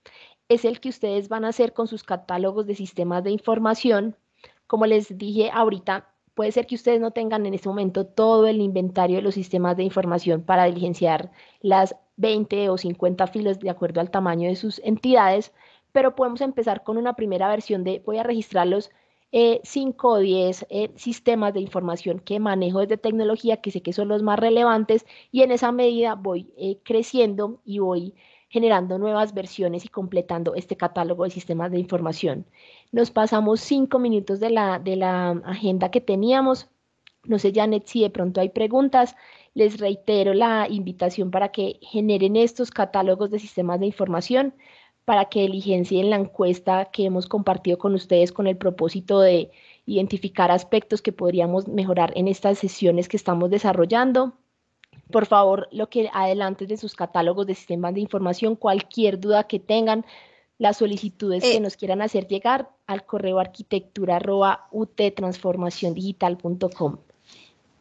Speaker 1: es el que ustedes van a hacer con sus catálogos de sistemas de información. Como les dije ahorita, puede ser que ustedes no tengan en este momento todo el inventario de los sistemas de información para diligenciar las 20 o 50 filos de acuerdo al tamaño de sus entidades, pero podemos empezar con una primera versión de voy a registrar los 5 eh, o 10 eh, sistemas de información que manejo desde tecnología, que sé que son los más relevantes, y en esa medida voy eh, creciendo y voy generando nuevas versiones y completando este catálogo de sistemas de información. Nos pasamos cinco minutos de la, de la agenda que teníamos no sé, Janet, si de pronto hay preguntas, les reitero la invitación para que generen estos catálogos de sistemas de información, para que diligencien la encuesta que hemos compartido con ustedes con el propósito de identificar aspectos que podríamos mejorar en estas sesiones que estamos desarrollando. Por favor, lo que adelante de sus catálogos de sistemas de información, cualquier duda que tengan, las solicitudes que eh. nos quieran hacer llegar al correo arquitectura.uttransformaciondigital.com.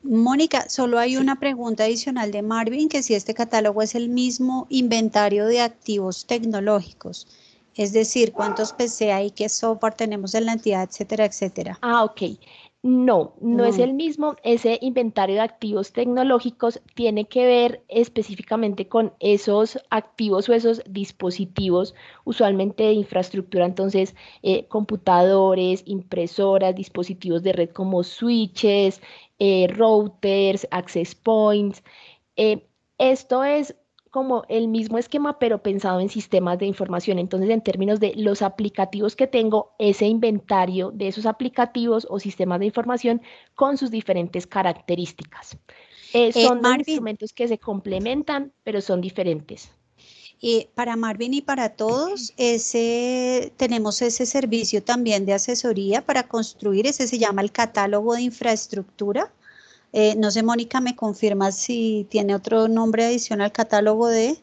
Speaker 2: Mónica, solo hay una pregunta adicional de Marvin, que si este catálogo es el mismo inventario de activos tecnológicos, es decir, cuántos PC hay, qué
Speaker 1: software tenemos en la entidad, etcétera, etcétera. Ah, ok. No, no, es el mismo. Ese inventario de activos tecnológicos tiene que ver específicamente con esos activos o esos dispositivos, usualmente de infraestructura, entonces eh, computadores, impresoras, dispositivos de red como switches, eh, routers, access points. Eh, esto es como el mismo esquema, pero pensado en sistemas de información. Entonces, en términos de los aplicativos que tengo, ese inventario de esos aplicativos o sistemas de información con sus diferentes características. Eh, eh, son instrumentos que se complementan, pero son diferentes.
Speaker 2: y para Marvin y para todos, ese, tenemos ese servicio también de asesoría para construir, ese se llama el catálogo de infraestructura eh, no sé, Mónica, ¿me confirma si tiene otro nombre adicional al catálogo de...?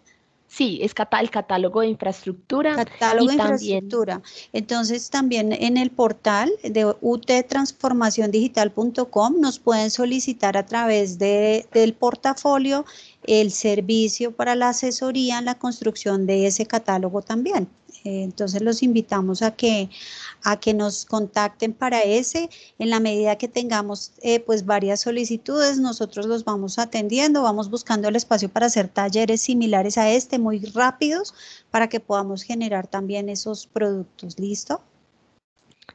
Speaker 2: Sí, es el catálogo de infraestructura. Catálogo de infraestructura. Entonces, también en el portal de uttransformaciondigital.com nos pueden solicitar a través de, del portafolio el servicio para la asesoría en la construcción de ese catálogo también. Eh, entonces los invitamos a que, a que nos contacten para ese. En la medida que tengamos eh, pues varias solicitudes, nosotros los vamos atendiendo, vamos buscando el espacio para hacer talleres similares a este, muy rápidos, para que podamos generar también esos productos. ¿Listo?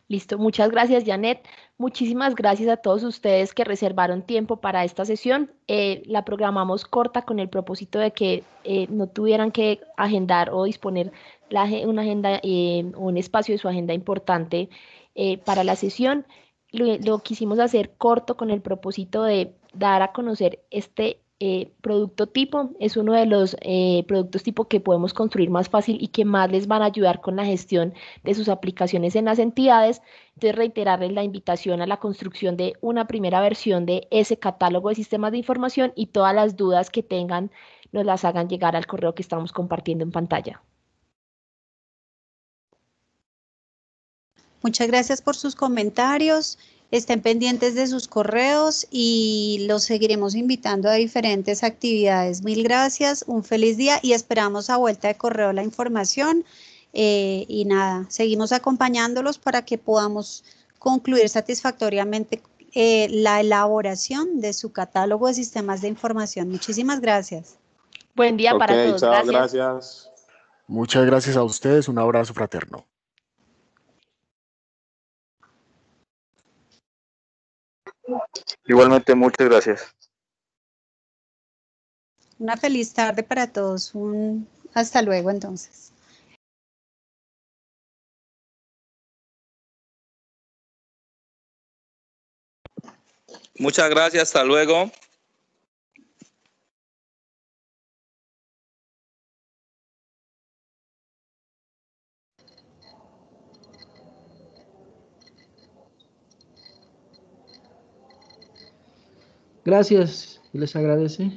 Speaker 1: Listo, muchas gracias Janet. Muchísimas gracias a todos ustedes que reservaron tiempo para esta sesión. Eh, la programamos corta con el propósito de que no tuvieran que agendar o disponer una agenda em, un espacio de su agenda importante eh, para la sesión. Lo, quisimos hacer corto con el propósito de dar a conocer este eh, producto tipo. Es uno de los eh, productos tipo que podemos construir más fácil y que más les van a ayudar con la gestión de sus aplicaciones en las entidades. Entonces, reiterarles la invitación a la construcción de una primera versión de ese catálogo de sistemas de información y todas las dudas que tengan nos las hagan llegar al correo que estamos compartiendo en pantalla.
Speaker 2: Muchas gracias por sus comentarios. Estén pendientes de sus correos y los seguiremos invitando a diferentes actividades. Mil gracias, un feliz día y esperamos a vuelta de correo la información. Eh, y nada, seguimos acompañándolos para que podamos concluir satisfactoriamente eh, la elaboración de su catálogo de sistemas de información. Muchísimas gracias. Buen día para
Speaker 1: todos. Muchas
Speaker 4: gracias.
Speaker 3: Muchas gracias a ustedes. Un abrazo fraterno. Igualmente, muchas gracias.
Speaker 2: Una feliz tarde para todos. hasta luego entonces.
Speaker 3: Muchas gracias, hasta luego. Gracias, les agradece.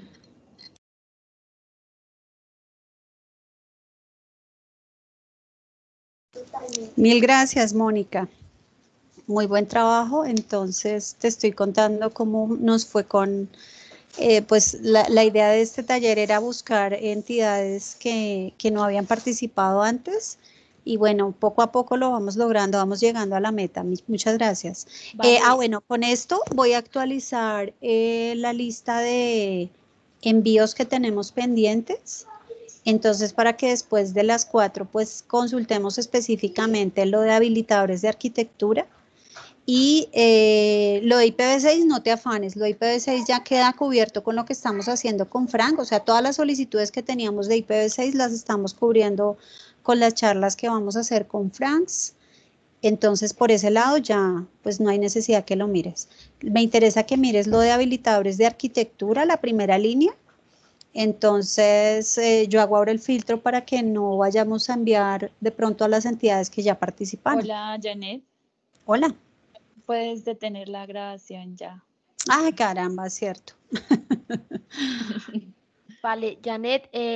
Speaker 3: Mil
Speaker 2: gracias, Mónica. Muy buen trabajo. Entonces, te estoy contando cómo nos fue con, eh, pues la, idea de este taller era buscar entidades que no habían participado antes y bueno, poco a poco lo vamos logrando, vamos llegando a la meta. Muchas gracias. Eh, ah, bueno, con esto voy a actualizar eh, la lista de envíos que tenemos pendientes. Entonces, para que después de las cuatro, pues consultemos específicamente lo de habilitadores de arquitectura. Y eh, lo de IPv6, no te afanes, lo de IPv6 ya queda cubierto con lo que estamos haciendo con Frank, o sea, todas las solicitudes que teníamos de IPv6 las estamos cubriendo con las charlas que vamos a hacer con Franz. Entonces, por ese lado ya, pues no hay necesidad que lo mires. Me interesa que mires lo de habilitadores de arquitectura, la primera línea. Entonces, eh, yo hago ahora el filtro para que no vayamos a enviar de pronto a las entidades que ya participan. Hola, Janet. Hola.
Speaker 1: Puedes detener la grabación ya.
Speaker 2: Ah, caramba, cierto.
Speaker 1: vale, Janet. Eh,